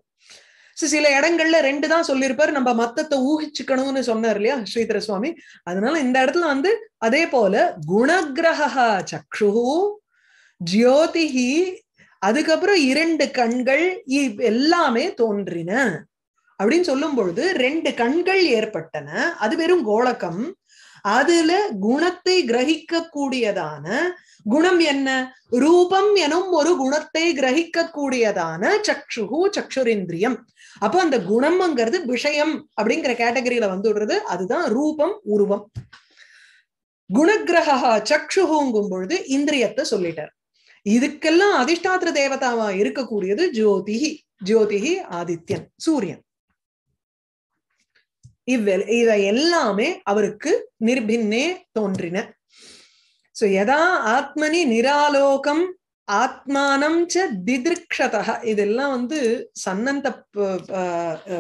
சோ சில இடங்கள்ல ரெண்டு தான் சொல்லியிருப்பாரு நம்ம மத்தத்தை ஊகிச்சுக்கணும்னு சொன்னார் இல்லையா ஸ்ரீதர சுவாமி அதனால இந்த இடத்துல வந்து அதே போல குணகிரக சக்ஷு ஜோதிஹி அதுக்கப்புறம் இரண்டு கண்கள் எல்லாமே தோன்றின அப்படின்னு சொல்லும் பொழுது ரெண்டு கண்கள் ஏற்பட்டன அது வெறும் கோலக்கம் அதுல குணத்தை கிரகிக்க கூடியதான குணம் என்ன ரூபம் எனும் ஒரு குணத்தை கிரகிக்க கூடியதான சக்ஷுகு சக்ஷுரிந்திரியம் அப்ப அந்த குணம்ங்கிறது விஷயம் அப்படிங்கிற கேட்டகரியில வந்து விடுறது அதுதான் ரூபம் உருவம் குணகிரகா சக்ஷுகுங்கும் பொழுது இந்திரியத்தை சொல்லிட்டார் இதுக்கெல்லாம் அதிஷ்டாத்திர தேவதாவா இருக்கக்கூடியது ஜோதிஹி ஜோதிஹி ஆதித்யன் சூரியன் இவ்வெல் இதை எல்லாமே அவருக்கு நிர்பின்னே தோன்றின சோ எதா ஆத்மனி நிராலோகம் ஆத்மானம் ச திதிருக்ஷதா இதெல்லாம் வந்து சன்னந்த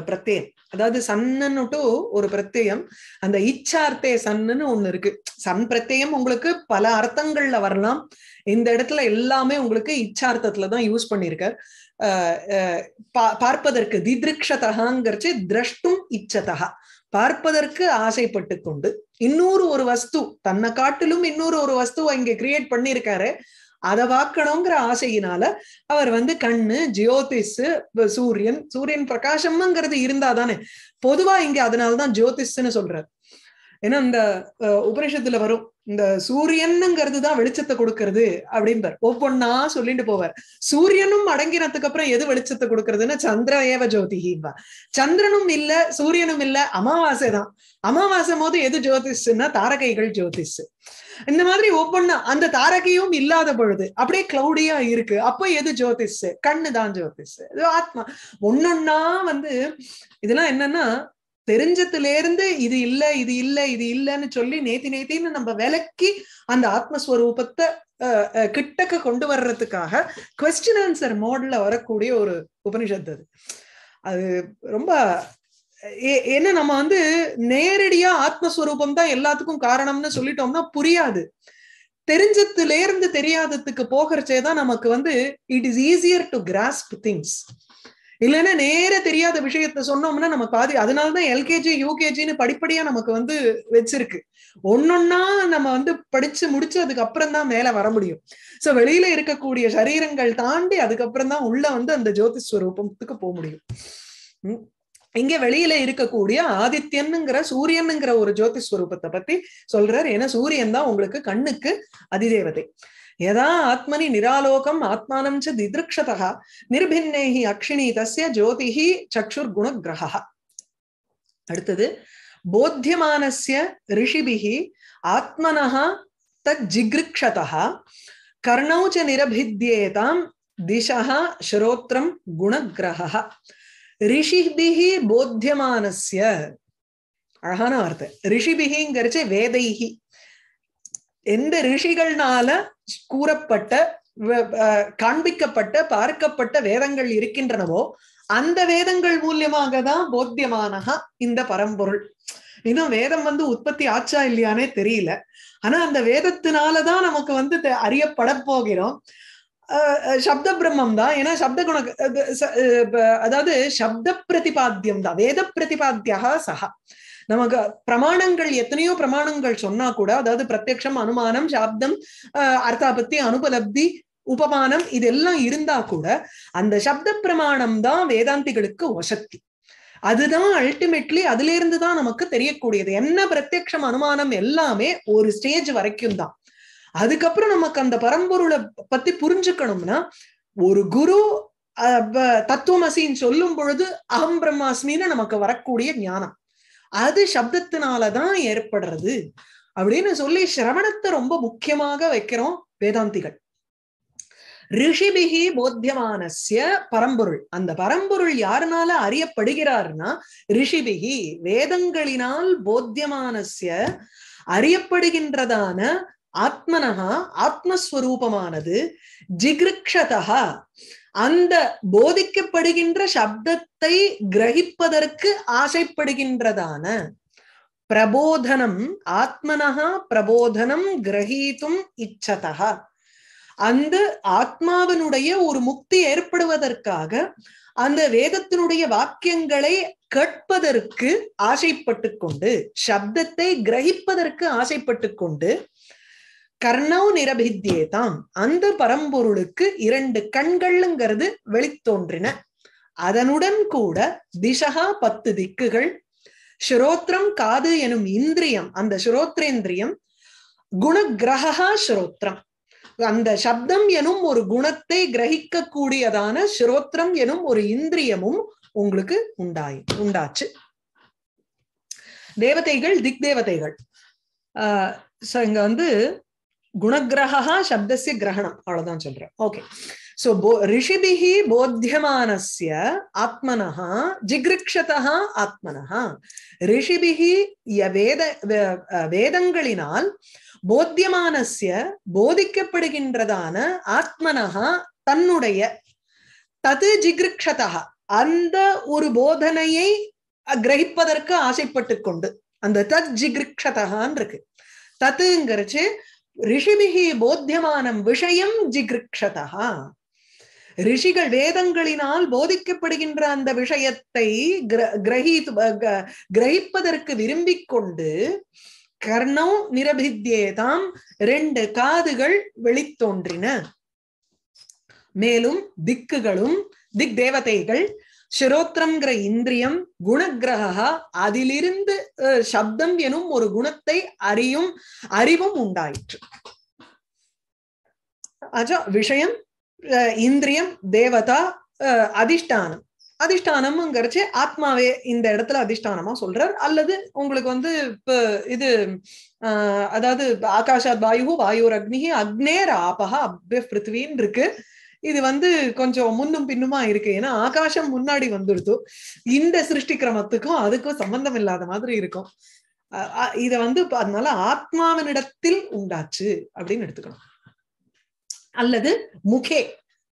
பிரத்யம் அதாவது சன்னன்னுட்டு ஒரு பிரத்யம் அந்த இச்சார்த்தே சன்னு ஒண்ணு இருக்கு சன் பிரத்யம் உங்களுக்கு பல அர்த்தங்கள்ல வரலாம் இந்த இடத்துல எல்லாமே உங்களுக்கு இச்சார்த்தத்துலதான் யூஸ் பண்ணியிருக்கார் பார்ப்பதற்கு திதிருக்ஷதகாங்கிறச்சு திரஷ்டும் இச்சதா பார்ப்பதற்கு ஆசைப்பட்டு கொண்டு இன்னொரு ஒரு வஸ்து தன்னை காட்டிலும் இன்னொரு ஒரு வஸ்துவை இங்க கிரியேட் பண்ணியிருக்காரு அதை வாக்கணுங்கிற ஆசையினால அவர் வந்து கண்ணு ஜியோதிஸ் சூரியன் சூரியன் பிரகாசம்ங்கிறது இருந்தா தானே பொதுவா இங்க அதனாலதான் ஜோதிஷ்னு சொல்றாரு ஏன்னா இந்த உபநிஷத்துல வரும் இந்த சூரியனுங்கிறது தான் வெளிச்சத்தை கொடுக்கறது அப்படிம்பார் ஒவ்வொன்னா சொல்லிட்டு போவார் சூரியனும் அடங்கினதுக்கு அப்புறம் எது வெளிச்சத்தை கொடுக்கறதுன்னா சந்திர ஏவ ஜோதிகிம்பா சந்திரனும் இல்ல சூரியனும் இல்ல அமாவாசை தான் அமாவாசை போது எது ஜோதிஷ்னா தாரகைகள் ஜோதிஷ் இந்த மாதிரி ஒவ்வொன்னா அந்த தாரகையும் இல்லாத பொழுது அப்படியே கிளவுடியா இருக்கு அப்ப எது ஜோதிஷ் கண்ணு தான் ஜோதிஷ் ஆத்மா ஒன்னொன்னா வந்து இதெல்லாம் என்னன்னா தெரிஞ்சதுல இருந்து இது இல்ல இது இல்ல இது இல்லன்னு சொல்லி நேத்தி நேத்தின்னு நம்ம விலக்கி அந்த ஆத்மஸ்வரூபத்தை கிட்டக்க கொண்டு வர்றதுக்காக கொஸ்டின் ஆன்சர் மோட்ல வரக்கூடிய ஒரு உபனிஷத்து அது அது ரொம்ப ஏன்னா நம்ம வந்து நேரடியா ஆத்மஸ்வரூபம் தான் எல்லாத்துக்கும் காரணம்னு சொல்லிட்டோம்னா புரியாது தெரிஞ்சத்துல இருந்து தெரியாததுக்கு போகிறச்சேதான் நமக்கு வந்து it is easier to grasp things இல்லைன்னா நேர தெரியாத விஷயத்த சொன்னோம்னா நம்ம பாதி அதனாலதான் எல்கேஜி யூகேஜின்னு படிப்படியா நமக்கு வந்து வச்சிருக்கு ஒன்னொன்னா நம்ம வந்து படிச்சு முடிச்சு அதுக்கப்புறம் தான் மேல வர முடியும் சோ வெளியில இருக்கக்கூடிய சரீரங்கள் தாண்டி அதுக்கப்புறம் தான் உள்ள வந்து அந்த ஜோதிஷ் ஸ்வரூபத்துக்கு போக முடியும் இங்க வெளியில இருக்கக்கூடிய ஆதித்யனுங்கிற சூரியனுங்கிற ஒரு ஜோதிஷ் ஸ்வரூபத்தை பத்தி சொல்றாரு ஏன்னா சூரியன் தான் உங்களுக்கு கண்ணுக்கு அதிதேவதை यदा आत्मनि निरालोकम आत्मानं च दिदृक्षतः निर्भिन्नैः अक्षिणी तस्य ज्योतिः चक्षुर्गुणग्रहः अर्थद् बोध्यमानस्य ऋषिभिः आत्मनः तज्जिगृक्षतः कर्णौ च निरभिद्येतां दिशः श्रोत्रं गुणग्रहः ऋषिभिः बोध्यमानस्य अहना अर्थ ऋषिभिः गर्चे எந்த ரிஷிகள்னால கூறப்பட்ட காண்பிக்கப்பட்ட பார்க்கப்பட்ட வேதங்கள் இருக்கின்றனவோ அந்த வேதங்கள் மூலியமாக தான் போத்தியமானகா இந்த பரம்பொருள் இன்னும் வேதம் வந்து உற்பத்தி ஆச்சா இல்லையானே தெரியல ஆனா அந்த வேதத்தினாலதான் நமக்கு வந்து அறியப்பட போகிறோம் சப்த பிரம்மம் தான் ஏன்னா சப்த குண அதாவது சப்த பிரதிபாத்தியம் தான் வேத பிரதிபாத்தியா சகா நமக்கு பிரமாணங்கள் எத்தனையோ பிரமாணங்கள் சொன்னா கூட அதாவது பிரத்யம் அனுமானம் சாப்தம் அர்த்தாபத்தி அனுபலப்தி உபமானம் இதெல்லாம் இருந்தா கூட அந்த சப்த பிரமாணம் தான் வேதாந்திகளுக்கு வசக்தி அதுதான் அல்டிமேட்லி அதுல இருந்து தான் நமக்கு தெரியக்கூடியது என்ன பிரத்யக்ஷம் அனுமானம் எல்லாமே ஒரு ஸ்டேஜ் வரைக்கும் தான் அதுக்கப்புறம் நமக்கு அந்த பரம்பொருளை பத்தி புரிஞ்சுக்கணும்னா ஒரு குரு தத்துவமசின்னு சொல்லும் பொழுது அகம் பிரம்மாஸ்மின்னு நமக்கு வரக்கூடிய ஞானம் அது சப்தத்தினாலதான் ஏற்படுறது அப்படின்னு சொல்லி சிரவணத்தை ரொம்ப முக்கியமாக வைக்கிறோம் வேதாந்திகள் ரிஷிபிகி போத்தியமானசிய பரம்பொருள் அந்த பரம்பொருள் யாருனால அறியப்படுகிறார்னா ரிஷிபிகி வேதங்களினால் போத்தியமானசிய அறியப்படுகின்றதான ஆத்மனகா ஆத்மஸ்வரூபமானது ஜிகிருக்ஷதா அந்த போதிக்கப்படுகின்ற சப்தத்தை கிரகிப்பதற்கு ஆசைப்படுகின்றதான பிரபோதனம் ஆத்மனகா பிரபோதனம் கிரகித்தும் இச்சதா அந்த ஆத்மாவினுடைய ஒரு முக்தி ஏற்படுவதற்காக அந்த வேதத்தினுடைய வாக்கியங்களை கேட்பதற்கு ஆசைப்பட்டு கொண்டு சப்தத்தை கிரகிப்பதற்கு ஆசைப்பட்டு கொண்டு கர்ணோ நிரபித்தியேதாம் அந்த பரம்பொருளுக்கு இரண்டு கண்கள்ங்கிறது வெளித்தோன்றின அதனுடன் கூட திசகா பத்து திக்குகள் ஸ்ரோத்ரம் காது எனும் இந்திரியம் அந்த ஸ்ரோத்ரேந்திரியம் குணகிரகா ஸ்ரோத்ரம் அந்த சப்தம் எனும் ஒரு குணத்தை கிரகிக்க கூடியதான ஸ்ரோத்ரம் எனும் ஒரு இந்திரியமும் உங்களுக்கு உண்டாய் உண்டாச்சு தேவதைகள் திக் தேவதைகள் ஆஹ் இங்க வந்து குணகிரகா சப்தசிய கிரகணம் அவ்வளவுதான் சொல்ற ஓகே சோ போ ரிஷிபிஹி போத்தியமானசிய ஆத்மனஹா ஜிகிருக்ஷதா ஆத்மனஹா ரிஷிபிஹி வேத வேதங்களினால் போத்தியமானசிய போதிக்கப்படுகின்றதான ஆத்மனஹா தன்னுடைய தது ஜிகிருக்ஷதா அந்த ஒரு போதனையை கிரகிப்பதற்கு ஆசைப்பட்டு கொண்டு அந்த தத் ஜிகிருக்ஷதான் இருக்கு தத்துங்கிறச்சு ரிஷிபிகி போத்தியமானம் விஷயம் ஜிகிருக்ஷதா ரிஷிகள் வேதங்களினால் போதிக்கப்படுகின்ற அந்த விஷயத்தை கிரகி கிரகிப்பதற்கு விரும்பிக் கொண்டு கர்ணம் நிரபித்தியேதாம் ரெண்டு காதுகள் வெளித்தோன்றின மேலும் திக்குகளும் திக் தேவதைகள் சிரோத்திரம்ங்கிற இந்திரியம் குணக்கிரகா அதிலிருந்து சப்தம் எனும் ஒரு குணத்தை அறியும் அறிவும் உண்டாயிற்று அச்சா விஷயம் இந்திரியம் தேவதா அதிஷ்டானம் அதிஷ்டானம்ங்கிறச்சு ஆத்மாவே இந்த இடத்துல அதிஷ்டானமா சொல்றார் அல்லது உங்களுக்கு வந்து இப்போ இது அதாவது ஆகாஷாத் வாயு வாயுர் அக்னிகி அக்னேர் ஆபகா அப்ய இருக்கு இது வந்து கொஞ்சம் முன்னும் பின்னுமா இருக்கு ஏன்னா ஆகாசம் முன்னாடி வந்துடுது இந்த சிருஷ்டி கிரமத்துக்கும் அதுக்கும் சம்பந்தம் இல்லாத மாதிரி இருக்கும் இத வந்து அதனால ஆத்மாவினிடத்தில் உண்டாச்சு அப்படின்னு எடுத்துக்கணும் அல்லது முகே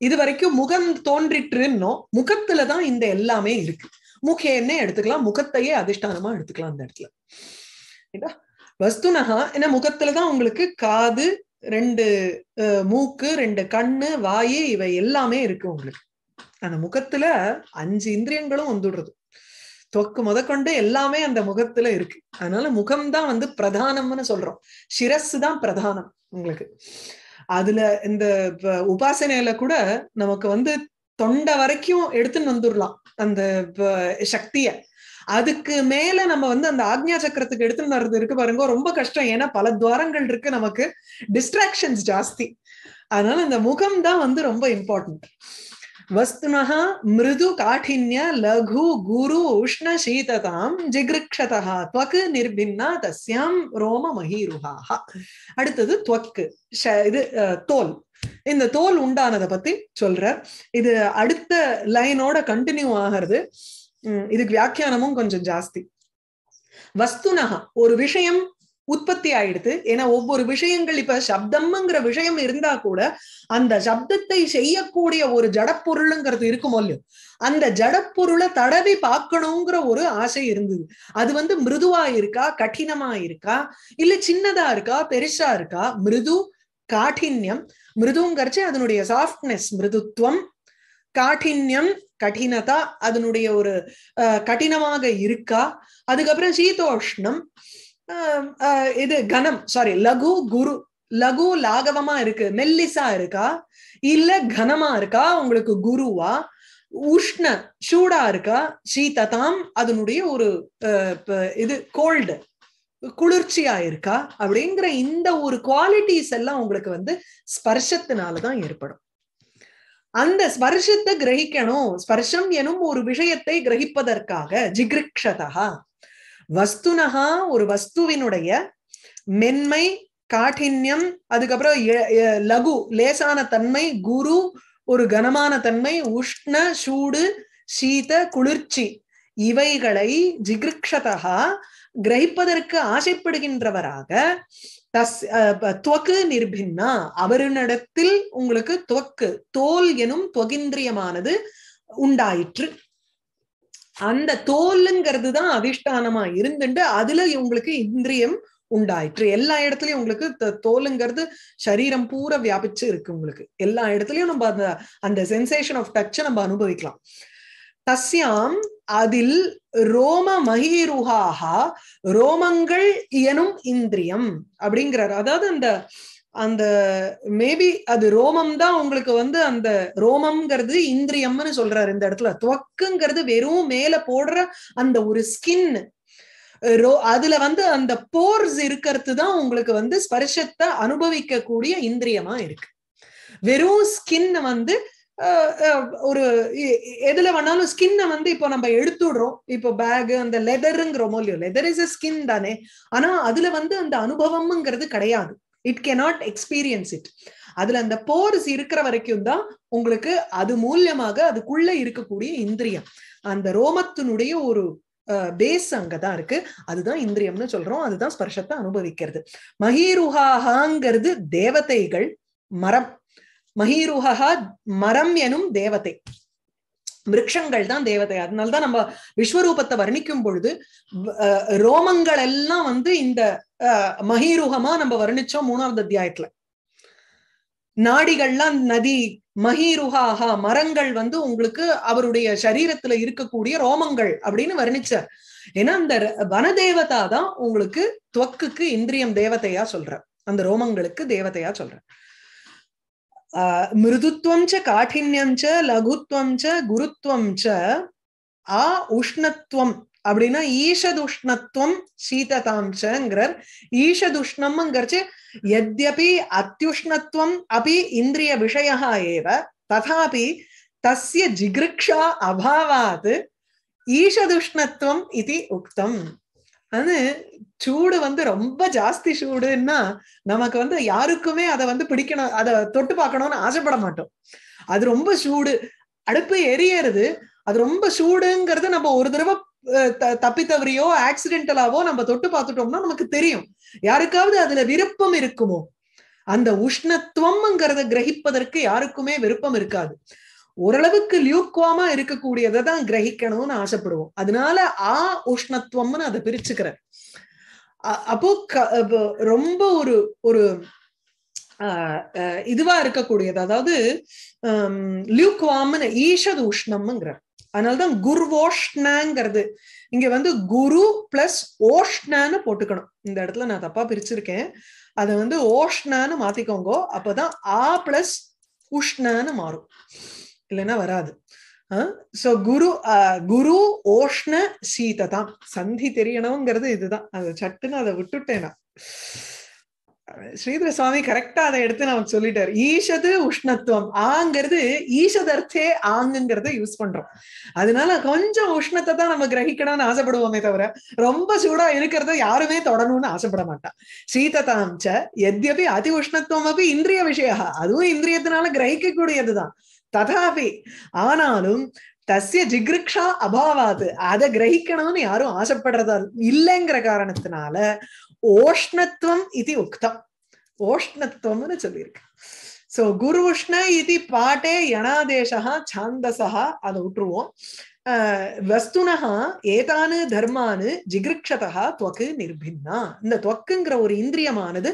இது வரைக்கும் முகம் தோன்றிட்டுன்னோ முகத்துலதான் இந்த எல்லாமே இருக்கு முகேன்னே எடுத்துக்கலாம் முகத்தையே அதிஷ்டானமா எடுத்துக்கலாம் அந்த இடத்துல வஸ்துனகா ஏன்னா முகத்துலதான் உங்களுக்கு காது ரெண்டு மூக்கு ரெண்டு கண்ணு வாயு இவை எல்லாமே இருக்கு உங்களுக்கு அந்த முகத்துல அஞ்சு இந்திரியங்களும் வந்துடுறது தொக்கு முதற்கொண்டு எல்லாமே அந்த முகத்துல இருக்கு அதனால முகம்தான் வந்து பிரதானம்னு சொல்றோம் சிரஸ் தான் பிரதானம் உங்களுக்கு அதுல இந்த உபாசனையில கூட நமக்கு வந்து தொண்டை வரைக்கும் எடுத்துன்னு வந்துடலாம் அந்த சக்திய அதுக்கு மேல நம்ம வந்து அந்த ஆக்ஞா சக்கரத்துக்கு எடுத்துன்னு வர்றது இருக்கு பாருங்க ரொம்ப கஷ்டம் ஏன்னா பல துவாரங்கள் இருக்கு நமக்கு டிஸ்ட்ராக்ஷன்ஸ் ஜாஸ்தி அதனால அந்த முகம் தான் வந்து ரொம்ப இம்பார்ட்டன்ட் வஸ்துனஹா மிருது காఠిన్య லகு குரு உஷ்ண சீததாம் ஜிகிருக்ஷதா துவக்கு நிர்பின்னா தஸ்யாம் ரோம மகிருஹாஹா அடுத்தது துவக்கு இது தோல் இந்த தோல் உண்டானதை பத்தி சொல்ற இது அடுத்த லைனோட கண்டினியூ ஆகிறது இதுக்கு வியாக்கியானமும் கொஞ்சம் ஜாஸ்தி வஸ்துனகா ஒரு விஷயம் உற்பத்தி ஆயிடுது ஏன்னா ஒவ்வொரு விஷயங்கள் இப்ப சப்தம்ங்கிற விஷயம் இருந்தா கூட அந்த சப்தத்தை செய்யக்கூடிய ஒரு ஜடப்பொருளுங்கிறது இருக்குமோ இல்லையோ அந்த ஜடப்பொருளை தடவி பார்க்கணுங்கிற ஒரு ஆசை இருந்தது அது வந்து மிருதுவா இருக்கா கடினமா இருக்கா இல்ல சின்னதா இருக்கா பெருசா இருக்கா மிருது காட்டின்யம் மிருதுங்கிறச்சு அதனுடைய சாஃப்ட்னஸ் மிருதுத்துவம் காఠిన్யம் கடினதா அதனுடைய ஒரு கடினமாக இருக்கா அதுக்கப்புறம் சீதோஷ்ணம் இது கனம் சாரி லகு குரு லகு லாகவமா இருக்கு மெல்லிசா இருக்கா இல்ல கனமா இருக்கா உங்களுக்கு குருவா உஷ்ண சூடா இருக்கா சீததாம் அதனுடைய ஒரு இது கோல்டு குளிர்ச்சியா இருக்கா அப்படிங்கிற இந்த ஒரு குவாலிட்டிஸ் எல்லாம் உங்களுக்கு வந்து ஸ்பர்ஷத்தினாலதான் ஏற்படும் அந்த ஸ்பர்ஷத்தை கிரகிக்கணும் ஸ்பர்ஷம் எனும் ஒரு விஷயத்தை கிரகிப்பதற்காக ஜிகிருக்ஷதா வஸ்துனகா ஒரு வஸ்துவினுடைய மென்மை காட்டின்யம் அதுக்கப்புறம் லகு லேசான தன்மை குரு ஒரு கனமான தன்மை உஷ்ண சூடு சீத குளிர்ச்சி இவைகளை ஜிகிருக்ஷதா கிரகிப்பதற்கு ஆசைப்படுகின்றவராக தஸ் துவக்கு நிர்பின்னா அவரினிடத்தில் உங்களுக்கு துவக்கு தோல் எனும் துவகிந்திரியமானது உண்டாயிற்று அந்த தோல்ங்கிறது தான் அதிஷ்டானமா இருந்துட்டு அதுல உங்களுக்கு இந்திரியம் உண்டாயிற்று எல்லா இடத்துலயும் உங்களுக்கு தோலுங்கிறது சரீரம் பூரா வியாபிச்சு இருக்கு உங்களுக்கு எல்லா இடத்துலயும் நம்ம அந்த அந்த சென்சேஷன் ஆஃப் டச்சை நம்ம அனுபவிக்கலாம் தஸ்யாம் அதில் ரோம மகிருகாக ரோமங்கள் எனும் இந்திரியம் அப்படிங்கிறார் அதாவது அந்த அந்த மேபி அது ரோமம் தான் உங்களுக்கு வந்து அந்த ரோமம்ங்கிறது இந்திரியம்னு சொல்றாரு இந்த இடத்துல துவக்குங்கிறது வெறும் மேல போடுற அந்த ஒரு ஸ்கின் ரோ அதுல வந்து அந்த போர்ஸ் இருக்கிறது தான் உங்களுக்கு வந்து ஸ்பர்ஷத்தை அனுபவிக்க கூடிய இந்திரியமா இருக்கு வெறும் ஸ்கின் வந்து ஒரு எதுல வேணாலும் ஸ்கின்னை வந்து இப்போ நம்ம எடுத்துடுறோம் இப்போ பேக் அந்த லெதருங்கிறோமோ இல்லையோ லெதர் இஸ் அ ஸ்கின் தானே ஆனா அதுல வந்து அந்த அனுபவம்ங்கிறது கிடையாது it can not experience it அதுல அந்த போர்ஸ் இருக்கிற வரைக்கும் தான் உங்களுக்கு அது மூலியமாக அதுக்குள்ள இருக்கக்கூடிய இந்திரியம் அந்த ரோமத்தினுடைய ஒரு பேஸ் அங்கதான் இருக்கு அதுதான் இந்திரியம்னு சொல்றோம் அதுதான் ஸ்பர்ஷத்தை அனுபவிக்கிறது மகிருஹாங்கிறது தேவதைகள் மரம் மஹீருஹா மரம் எனும் தேவதை விரக்ஷங்கள் தான் தேவதை அதனாலதான் நம்ம விஸ்வரூபத்தை வர்ணிக்கும் பொழுது ரோமங்கள் எல்லாம் வந்து இந்த மஹீருகமா நம்ம வர்ணிச்சோம் மூணாவது அத்தியாயத்துல நாடிகள்லாம் நதி மஹீருஹாஹா மரங்கள் வந்து உங்களுக்கு அவருடைய சரீரத்துல இருக்கக்கூடிய ரோமங்கள் அப்படின்னு வர்ணிச்சார் ஏன்னா அந்த வனதேவதா தான் உங்களுக்கு துவக்குக்கு இந்திரியம் தேவதையா சொல்ற அந்த ரோமங்களுக்கு தேவதையா சொல்றேன் மிருதுத்வம் ச காఠిన్యం ச லகுத்வம் ச குருத்வம் ச ஆ உஷ்ணத்துவம் அப்படின்னா ஈஷதுஷ்ணத்துவம் சீததாம்சங்கிறார் ஈஷதுஷ்ணம்ங்கிறச்சு எத்யபி அத்தியுஷ்ணத்துவம் அப்படி இந்திரிய விஷய ஏவ ததாபி தஸ்ய ஜிகிருக்ஷா அபாவாத் ஈஷதுஷ்ணத்துவம் இது உக்தம் அது சூடு வந்து ரொம்ப ஜாஸ்தி சூடுன்னா நமக்கு வந்து யாருக்குமே அதை வந்து பிடிக்கணும் அதை தொட்டு பார்க்கணும்னு ஆசைப்பட மாட்டோம் அது ரொம்ப சூடு அடுப்பு எரியறது அது ரொம்ப சூடுங்கிறது நம்ம ஒரு தடவை தப்பி தவறியோ ஆக்சிடென்டலாவோ நம்ம தொட்டு பார்த்துட்டோம்னா நமக்கு தெரியும் யாருக்காவது அதுல விருப்பம் இருக்குமோ அந்த உஷ்ணத்துவம்ங்கிறத கிரகிப்பதற்கு யாருக்குமே விருப்பம் இருக்காது ஓரளவுக்கு லியூக்வாமா இருக்கக்கூடியதை தான் கிரகிக்கணும்னு ஆசைப்படுவோம் அதனால ஆ உஷ்ணத்துவம்னு அதை பிரிச்சுக்கிற அப்போ ரொம்ப ஒரு ஒரு இதுவா இருக்கக்கூடியது அதாவது லியூக்வாம்னு ஈஷது உஷ்ணம்ங்கிற அதனாலதான் குருவோஷ்ணங்கிறது இங்க வந்து குரு பிளஸ் ஓஷ்ணான்னு போட்டுக்கணும் இந்த இடத்துல நான் தப்பா பிரிச்சிருக்கேன் அதை வந்து ஓஷ்ணான்னு மாத்திக்கோங்கோ அப்பதான் ஆ பிளஸ் உஷ்ணான்னு மாறும் இல்லைன்னா வராது ஸோ குரு குரு ஓஷ்ண சீத தான் சந்தி தெரியணுங்கிறது இதுதான் அதை சட்டுன்னு அதை விட்டுட்டேனா ஸ்ரீதர சுவாமி கரெக்டா அதை எடுத்து நமக்கு சொல்லிட்டாரு ஈஷது உஷ்ணத்துவம் ஆங்கிறது ஈஷதர்த்தே ஆங்குங்கிறத யூஸ் பண்றோம் அதனால கொஞ்சம் உஷ்ணத்தை தான் நம்ம கிரகிக்கணும்னு ஆசைப்படுவோமே தவிர ரொம்ப சூடா இருக்கிறத யாருமே தொடணும்னு ஆசைப்பட மாட்டான் சீததாம் ச எத்யபி அதி உஷ்ணத்துவம் அப்படி இந்திரிய விஷயம் அதுவும் இந்திரியத்தினால கிரகிக்க கூடியதுதான் ததாபி ஆனாலும் தசிய ஜிகிருக்ஷா அபாவாது அதை கிரகிக்கணும்னு யாரும் ஆசைப்படுறதா இல்லைங்கிற காரணத்தினால ஓஷ்ணத்துவம் இது உக்தம் ஓஷ்ணத்துவம்னு சொல்லியிருக்கு சோ குரு உஷ்ண இது பாட்டே யணாதேசா சாந்தசா அதை விட்டுருவோம் வஸ்துனா ஏதானு தர்மானு ஜிகிருக்ஷதா துவக்கு நிர்பின்னா இந்த துவக்குங்கிற ஒரு இந்திரியமானது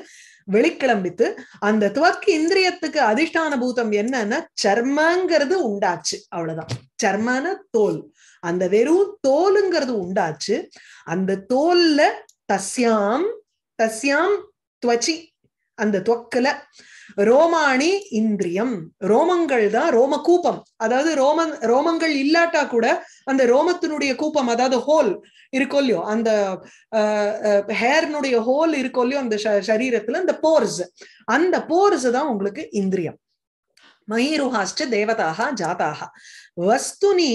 வெளிக்கிளம்பித்து அந்த துவக்கு இந்திரியத்துக்கு அதிஷ்டான பூதம் என்னன்னா சர்மங்கிறது உண்டாச்சு அவ்வளவுதான் சர்மான தோல் அந்த வெறும் தோலுங்கிறது உண்டாச்சு அந்த தோல்ல தஸ்யாம் தஸ்யாம் துவச்சி அந்த துவக்கல ரோமாணி இந்திரியம் ரோமங்கள் தான் ரோம கூப்பம் அதாவது ரோமன் ரோமங்கள் இல்லாட்டா கூட அந்த ரோமத்தினுடைய கூப்பம் அதாவது ஹோல் இருக்கோ இல்லையோ அந்த ஹேர்னுடைய ஹோல் இருக்கோ இல்லையோ அந்த சரீரத்துல அந்த போர்ஸ் அந்த போர்ஸ் தான் உங்களுக்கு இந்திரியம் மயிருஹாஸ்ட் தேவதாக ஜாதாக வஸ்துனி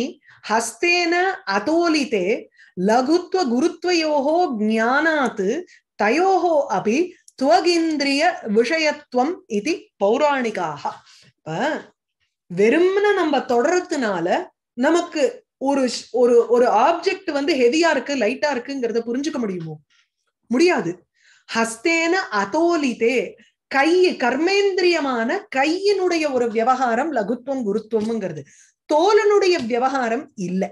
ஹஸ்தேன அதோலிதே லகுத்வ குருத்வயோகோ ஜானாத் தயோகோ அபி ஸ்துவகிந்திரிய விஷயத்துவம் இது பௌராணிக்காக இப்ப வெறும்னு நம்ம தொடரத்துனால நமக்கு ஒரு ஒரு ஒரு ஆப்ஜெக்ட் வந்து ஹெவியா இருக்கு லைட்டா இருக்குங்கிறத புரிஞ்சுக்க முடியுமோ முடியாது ஹஸ்தேன அதோலிதே கை கர்மேந்திரியமான கையினுடைய ஒரு விவகாரம் லகுத்துவம் குருத்துவம்ங்கிறது தோலனுடைய விவகாரம் இல்லை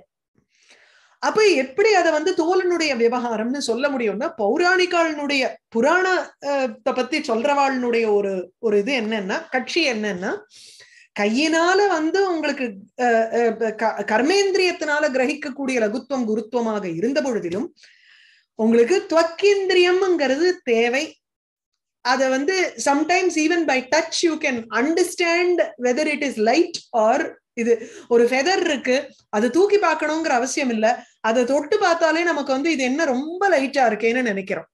அப்ப எப்படி அதை வந்து தோலனுடைய விவகாரம்னு சொல்ல முடியும்னா பௌராணிகாலனுடைய புராணத்தை பத்தி சொல்றவாளனுடைய ஒரு ஒரு இது என்னன்னா கட்சி என்னன்னா கையினால வந்து உங்களுக்கு கர்மேந்திரியத்தினால கிரகிக்கக்கூடிய லகுத்துவம் குருத்துவமாக இருந்த பொழுதிலும் உங்களுக்கு துவக்கேந்திரியம்ங்கிறது தேவை அதை வந்து sometimes even by touch you can understand whether it is light or இது ஒரு ஃபெதர் இருக்கு அது தூக்கி பார்க்கணுங்கிற அவசியம் இல்ல அதை தொட்டு பார்த்தாலே நமக்கு வந்து இது என்ன ரொம்ப லைட்டா இருக்கேன்னு நினைக்கிறோம்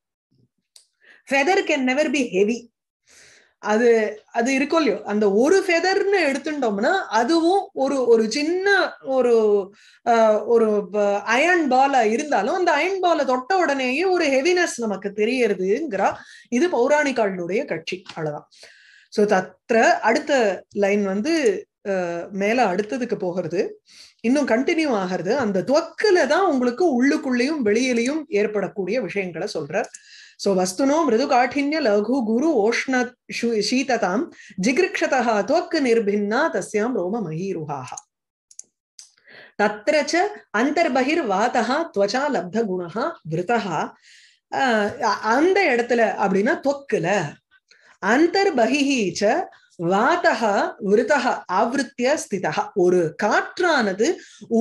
கேன் நெவர் பி ஹெவி அது அது இருக்கும் இல்லையோ அந்த ஒரு ஃபெதர்னு எடுத்துட்டோம்னா அதுவும் ஒரு ஒரு சின்ன ஒரு ஒரு அயன் பாலா இருந்தாலும் அந்த அயன் பால தொட்ட உடனேயே ஒரு ஹெவினஸ் நமக்கு தெரியறதுங்கிறா இது பௌராணிகாளுடைய கட்சி அவ்வளவுதான் சோ தத்ர அடுத்த லைன் வந்து மேல அடுத்ததுக்கு போகிறது இன்னும் கண்டினியூ ஆகிறது அந்த துவக்கில தான் உங்களுக்கு உள்ளுக்குள்ளேயும் வெளியிலையும் ஏற்படக்கூடிய விஷயங்களை சொல்றார் சோ வஸ்துனோ மிருது காட்டின்ய லகு குரு ஓஷ்ண சீததாம் ஜிகிருக்ஷதா துவக்கு நிர்பின்னா தஸ்யாம் ரோம மகீருஹாக தத்திரச்ச அந்தர்பகிர் வாதா துவச்சா லப்த குணா விருதா அந்த இடத்துல அப்படின்னா துவக்குல அந்தர்பகிச்ச வாதக விருதக ஆவருத்திய ஸ்திதா ஒரு காற்றானது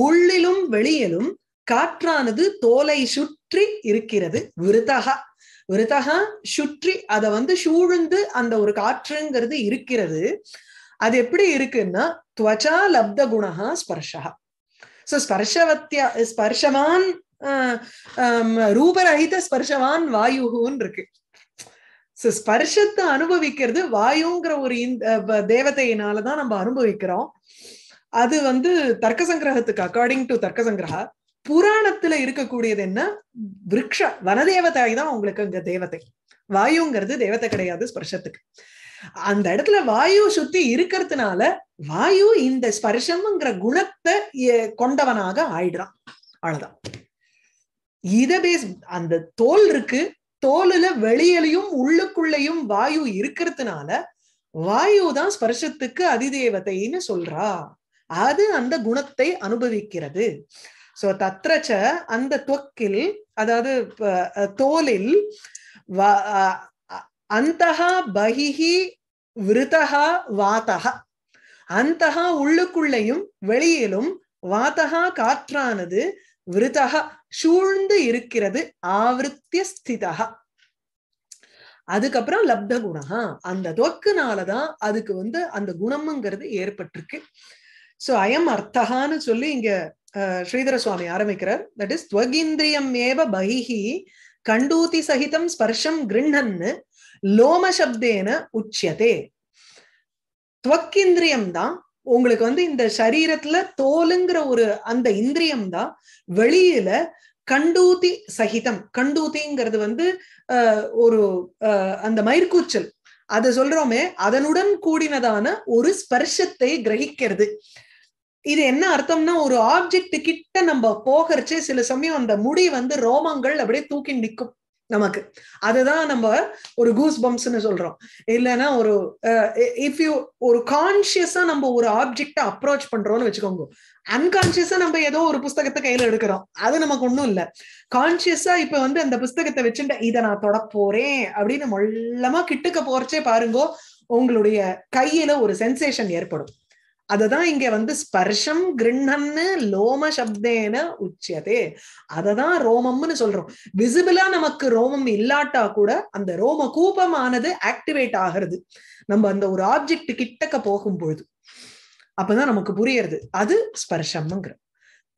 உள்ளிலும் வெளியிலும் காற்றானது தோலை சுற்றி இருக்கிறது விருதக விருதக சுற்றி அதை வந்து சூழ்ந்து அந்த ஒரு காற்றுங்கிறது இருக்கிறது அது எப்படி இருக்குன்னா துவச்சா லப்த குணா ஸ்பர்ஷா சோ ஸ்பர்ஷவத்திய ஸ்பர்ஷவான் ரூபரஹித ஸ்பர்ஷவான் வாயுகுன்னு இருக்கு சோ ஸ்பர்ஷத்தை அனுபவிக்கிறது வாயுங்கிற ஒரு இந்த தேவதையினாலதான் நம்ம அனுபவிக்கிறோம் அது வந்து தர்க்க சங்கிரகத்துக்கு அக்கார்டிங் டு தர்க்க சங்கிரகா புராணத்துல இருக்கக்கூடியது என்ன விரக்ஷ வனதேவதாய் தான் உங்களுக்கு இங்க தேவதை வாயுங்கிறது தேவதை கிடையாது ஸ்பர்ஷத்துக்கு அந்த இடத்துல வாயு சுத்தி இருக்கிறதுனால வாயு இந்த ஸ்பர்ஷம்ங்கிற குணத்தை கொண்டவனாக ஆயிடுறான் அவ்வளவுதான் இத பேஸ் அந்த தோல் இருக்கு தோலுல வெளியிலையும் உள்ளுக்குள்ளேயும் வாயு இருக்கிறதுனால வாயு தான் ஸ்பர்ஷத்துக்கு அதிதேவதைன்னு சொல்றா அது அந்த குணத்தை அனுபவிக்கிறது சோ தத்ரச்ச அந்த துவக்கில் அதாவது தோலில் அந்த பகிஹி விருதகா வாத்தகா அந்தகா உள்ளுக்குள்ளேயும் வெளியிலும் வாதகா காற்றானது விருதகா சூழ்ந்து இருக்கிறது ஆவருத்திய ஸ்திதா அதுக்கப்புறம் லப்த குணா அந்த துவக்குனாலதான் அதுக்கு வந்து அந்த குணம்ங்கிறது ஏற்பட்டிருக்கு சோ அயம் அர்த்தகான்னு சொல்லி இங்க ஸ்ரீதர சுவாமி ஆரம்பிக்கிறார் தட் இஸ் துவகிந்திரியம் ஏவ பகிஹி கண்டூதி சகிதம் ஸ்பர்ஷம் கிருண்ணன்னு லோமசப்தேன உச்சியதே துவக்கிந்திரியம் தான் உங்களுக்கு வந்து இந்த சரீரத்துல தோலுங்கிற ஒரு அந்த இந்திரியம் தான் வெளியில கண்டூதி சகிதம் கண்டூதிங்கிறது வந்து ஒரு அந்த மயிர்கூச்சல் அதை சொல்றோமே அதனுடன் கூடினதான ஒரு ஸ்பர்ஷத்தை கிரகிக்கிறது இது என்ன அர்த்தம்னா ஒரு ஆப்ஜெக்ட் கிட்ட நம்ம போகிறச்சே சில சமயம் அந்த முடி வந்து ரோமங்கள் அப்படியே தூக்கி நிற்கும் நமக்கு அதுதான் நம்ம ஒரு கூஸ் பம்ப்ஸ்னு சொல்றோம் இல்லைன்னா ஒரு இஃப் யூ ஒரு கான்சியஸா நம்ம ஒரு ஆப்ஜெக்ட அப்ரோச் பண்றோம்னு வச்சுக்கோங்க அன்கான்சியஸா நம்ம ஏதோ ஒரு புஸ்தகத்தை கையில எடுக்கிறோம் அது நமக்கு ஒண்ணும் இல்லை கான்சியஸா இப்ப வந்து அந்த புஸ்தகத்தை வச்சுட்டு இதை நான் தொட போறேன் அப்படின்னு மொல்லமா கிட்டுக்க போறச்சே பாருங்கோ உங்களுடைய கையில ஒரு சென்சேஷன் ஏற்படும் அததான் இங்க வந்து ஸ்பர்ஷம் கிருண்ணம்னு லோம சப்தேன உச்சியதே அததான் ரோமம்னு சொல்றோம் விசிபிளா நமக்கு ரோமம் இல்லாட்டா கூட அந்த ரோம கூபமானது ஆக்டிவேட் ஆகிறது நம்ம அந்த ஒரு ஆப்ஜெக்ட் கிட்டக்க போகும்பொழுது அப்பதான் நமக்கு புரியறது அது ஸ்பர்ஷம்ங்கிற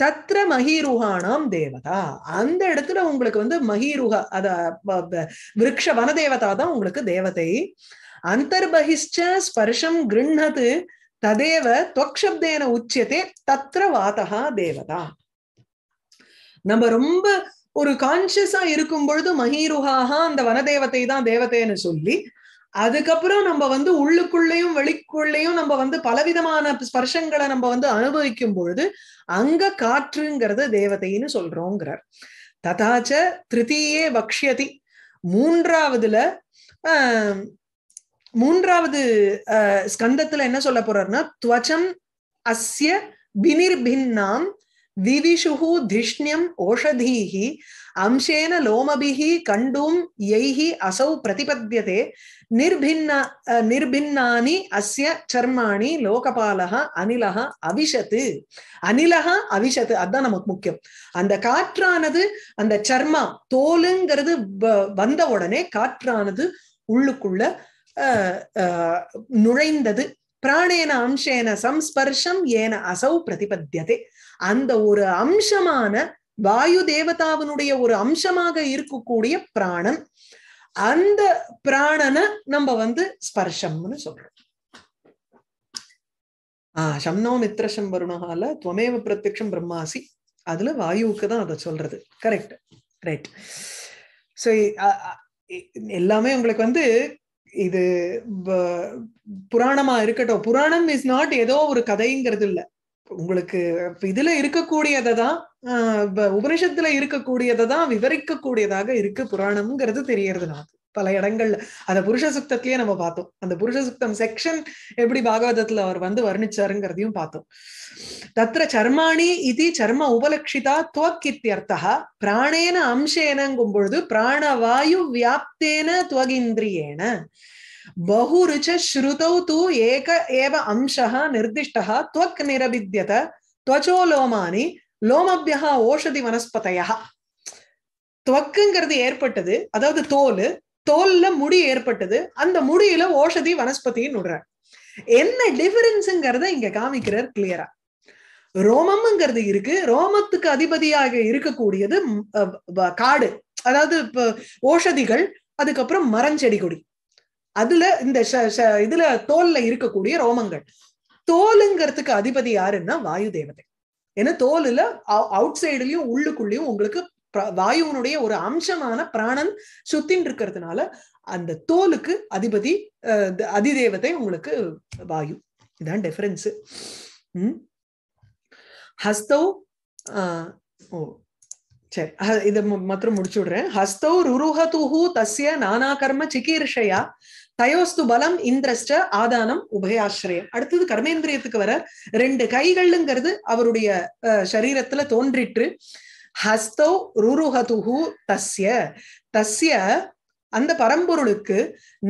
தத்ர மகிருகானாம் தேவதா அந்த இடத்துல உங்களுக்கு வந்து மகிருக அத விரக்ஷ தேவதா தான் உங்களுக்கு தேவதை அந்தர்பகிஷ்ட ஸ்பர்ஷம் கிருண்ணது ததேவ தொக்ஷப்தேன உச்சியத்தே தத்ர வாதகா தேவதா நம்ம ரொம்ப ஒரு கான்சியஸா இருக்கும் பொழுது மகீருகாக அந்த வனதேவத்தை தான் தேவதைன்னு சொல்லி அதுக்கப்புறம் நம்ம வந்து உள்ளுக்குள்ளேயும் வெளிக்குள்ளேயும் நம்ம வந்து பலவிதமான ஸ்பர்ஷங்களை நம்ம வந்து அனுபவிக்கும் பொழுது அங்க காற்றுங்கிறது தேவதைன்னு சொல்றோங்கிறார் ததாச்ச திருத்தீயே பக்ஷ்யதி மூன்றாவதுல ஆஹ் மூன்றாவது ஸ்கந்தத்துல என்ன சொல்ல போறாருன்னா துவச்சம் அஸ்ய பினிர்பின்னாம் திவிஷுகு திஷ்ணியம் ஓஷதீஹி அம்சேன லோமபிஹி கண்டும் எய்ஹி அசௌ பிரதிபத்தியதே நிர்பின்ன நிர்பின்னானி அஸ்ய சர்மாணி லோகபாலக அனிலக அவிஷத்து அனிலக அவிஷத்து அதுதான் நமக்கு முக்கியம் அந்த காற்றானது அந்த சர்மா தோலுங்கிறது வந்த உடனே காற்றானது உள்ளுக்குள்ள நுழைந்தது பிராணேன அம்சேன சம்ஸ்பர்ஷம் ஏன அசௌ பிரதிபத்தியதே அந்த ஒரு அம்சமான வாயு தேவதாவினுடைய ஒரு அம்சமாக இருக்கக்கூடிய பிராணன் அந்த பிராணனை நம்ம வந்து ஸ்பர்ஷம்னு சொல்றோம் ஆஹ் சம்னோ மித்ரஷம் வருணகால துவமேவ பிரத்யம் பிரம்மாசி அதுல வாயுவுக்கு தான் அதை சொல்றது கரெக்ட் ரைட் சோ எல்லாமே உங்களுக்கு வந்து இது புராணமா இருக்கட்டும் புராணம் இஸ் நாட் ஏதோ ஒரு கதைங்கிறது இல்ல உங்களுக்கு இதுல இருக்கக்கூடியதான் உபனிஷத்துல இருக்கக்கூடியதான் விவரிக்கக்கூடியதாக இருக்கு புராணம்ங்கிறது தெரியறது நான் பல இடங்கள்ல அந்த புருஷ சுத்தத்திலேயே நம்ம பார்த்தோம் அந்த புருஷ சுத்தம் செக்ஷன் எப்படி பாகவதத்துல அவர் வந்து வர்ணிச்சாருங்கிறதையும் பார்த்தோம் தத்திர சர்மாணி இது சர்ம உபலட்சிதா துவக்கித்தியர்த்தா பிராணேன அம்சேனங்கும் பொழுது பிராணவாயு வியாப்தேன துவகிந்திரியேன பகுருச்ச ஸ்ருதௌ தூ ஏக ஏவ அம்சா நிர்திஷ்டா துவக் निरभिद्यत त्वचो லோமானி லோமபியா ஓஷதி வனஸ்பதையா துவக்குங்கிறது ஏற்பட்டது அதாவது தோல் தோல்ல முடி ஏற்பட்டது அந்த முடியில ஓஷதி வனஸ்பதின்னு விடுற என்ன டிஃபரன்ஸுங்கிறத இங்க காமிக்கிறார் கிளியரா ரோமம்ங்கிறது இருக்கு ரோமத்துக்கு அதிபதியாக இருக்கக்கூடியது காடு அதாவது ஓஷதிகள் அதுக்கப்புறம் மரஞ்செடி கொடி அதுல இந்த இதுல தோல்ல இருக்கக்கூடிய ரோமங்கள் தோலுங்கிறதுக்கு அதிபதி யாருன்னா வாயு தேவதை ஏன்னா தோலுல அவுட் சைடுலயும் உள்ளுக்குள்ளயும் உங்களுக்கு வாயுவனுடைய ஒரு அம்சமான பிராணன் சுத்தின் இருக்கிறதுனால அந்த தோலுக்கு அதிபதி அதிதேவதை உங்களுக்கு வாயு இதான் டிஃபரன்ஸ் உம் ஹஸ்தௌ ஓ சரி இது மாத்திரம் முடிச்சு விடுறேன் ஹஸ்தௌ ருருஹதுஹு தஸ்ய நானா கர்ம சிகீர்ஷயா தயோஸ்து பலம் இந்திரஷ்ட ஆதானம் உபயாசிரியம் அடுத்தது கர்மேந்திரியத்துக்கு வர ரெண்டு கைகள்ங்கிறது அவருடைய சரீரத்துல தோன்றிற்று ஹஸ்தௌ ருருஹதுஹு தஸ்ய தஸ்ய அந்த பரம்பொருளுக்கு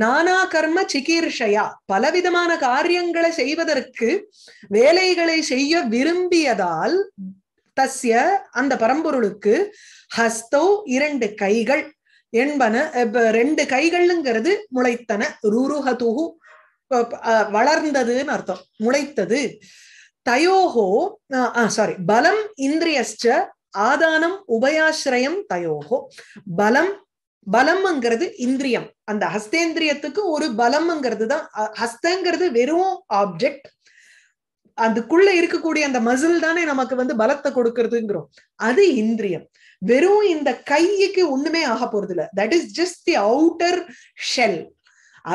நானா கர்ம சிகீர்ஷையா பலவிதமான காரியங்களை செய்வதற்கு வேலைகளை செய்ய விரும்பியதால் தஸ்ய அந்த பரம்பொருளுக்கு ஹஸ்தோ இரண்டு கைகள் என்பன ரெண்டு கைகள்ங்கிறது முளைத்தன ருருஹதுஹு வளர்ந்ததுன்னு அர்த்தம் முளைத்தது தயோஹோ சாரி பலம் இந்திரியஸ்ட ஆதானம் உபயாசிரயம் தயோகோ பலம் பலம்ங்கிறது இந்திரியம் அந்த ஹஸ்தேந்திரியத்துக்கு ஒரு பலம்ங்கிறது தான் ஹஸ்தங்கிறது வெறும் ஆப்ஜெக்ட் அதுக்குள்ள இருக்கக்கூடிய அந்த மசில் தானே நமக்கு வந்து பலத்தை கொடுக்கறதுங்கிறோம் அது இந்திரியம் வெறும் இந்த கைக்கு ஒண்ணுமே ஆக போறது இல்லை that is just the outer shell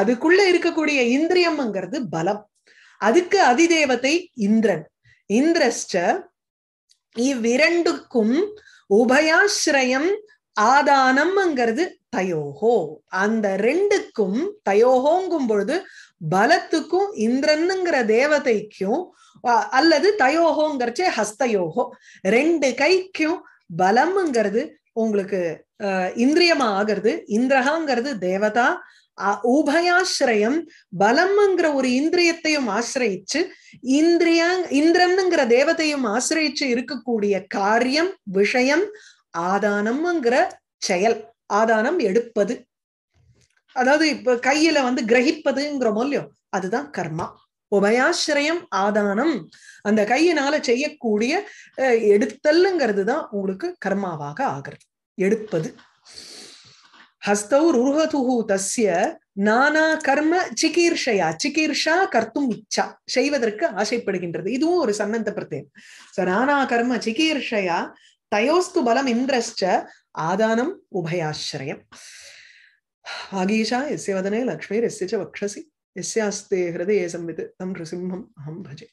அதுக்குள்ள இருக்கக்கூடிய இந்திரியம்ங்கிறது பலம் அதுக்கு அதிதேவத்தை இந்திரன் இந்திரஸ்ட இவ்விரண்டுக்கும் உபயாசிரயம் ஆதானம்ங்கிறது தயோகோ அந்த ரெண்டுக்கும் தயோகோங்கும் பொழுது பலத்துக்கும் இந்திரனுங்கிற தேவதைக்கும் அல்லது தயோகோங்கிறச்சே ஹஸ்தயோகோ ரெண்டு கைக்கும் பலம்ங்கிறது உங்களுக்கு இந்திரியமா ஆகிறது இந்திரகாங்கிறது தேவதா உபயாசிரயம் பலம்ங்கிற ஒரு இந்திரியத்தையும் ஆசிரயிச்சு இந்திரிய இந்திரம்ங்கிற தேவதையும் ஆசிரயிச்சு இருக்கக்கூடிய காரியம் விஷயம் ஆதானம்ங்கிற செயல் ஆதானம் எடுப்பது அதாவது இப்ப கையில வந்து கிரகிப்பதுங்கிற மூலியம் அதுதான் கர்மா உபயாசிரயம் ஆதானம் அந்த கையினால செய்யக்கூடிய எடுத்தல்ங்கிறது தான் உங்களுக்கு கர்மாவாக ஆகிறது எடுப்பது ஹஸ்தௌ ருஹதுஹு தஸ்ய நானா கர்ம சிகீர்ஷையா சிகீர்ஷா கர்த்தும் இச்சா செய்வதற்கு ஆசைப்படுகின்றது இதுவும் ஒரு சன்னந்த பிரத்தியம் சோ நானா கர்ம சிகீர்ஷையா தயோஸ்து பலம் இந்திரஸ்ட ஆதானம் உபயாசிரயம் ஆகீஷா எஸ்ய வதனே லக்ஷ்மி எஸ்ய ச வக்ஷசி எஸ்யாஸ்தே ஹிருதயே சம்வித் தம் ருசிம்மம் அஹம் பஜே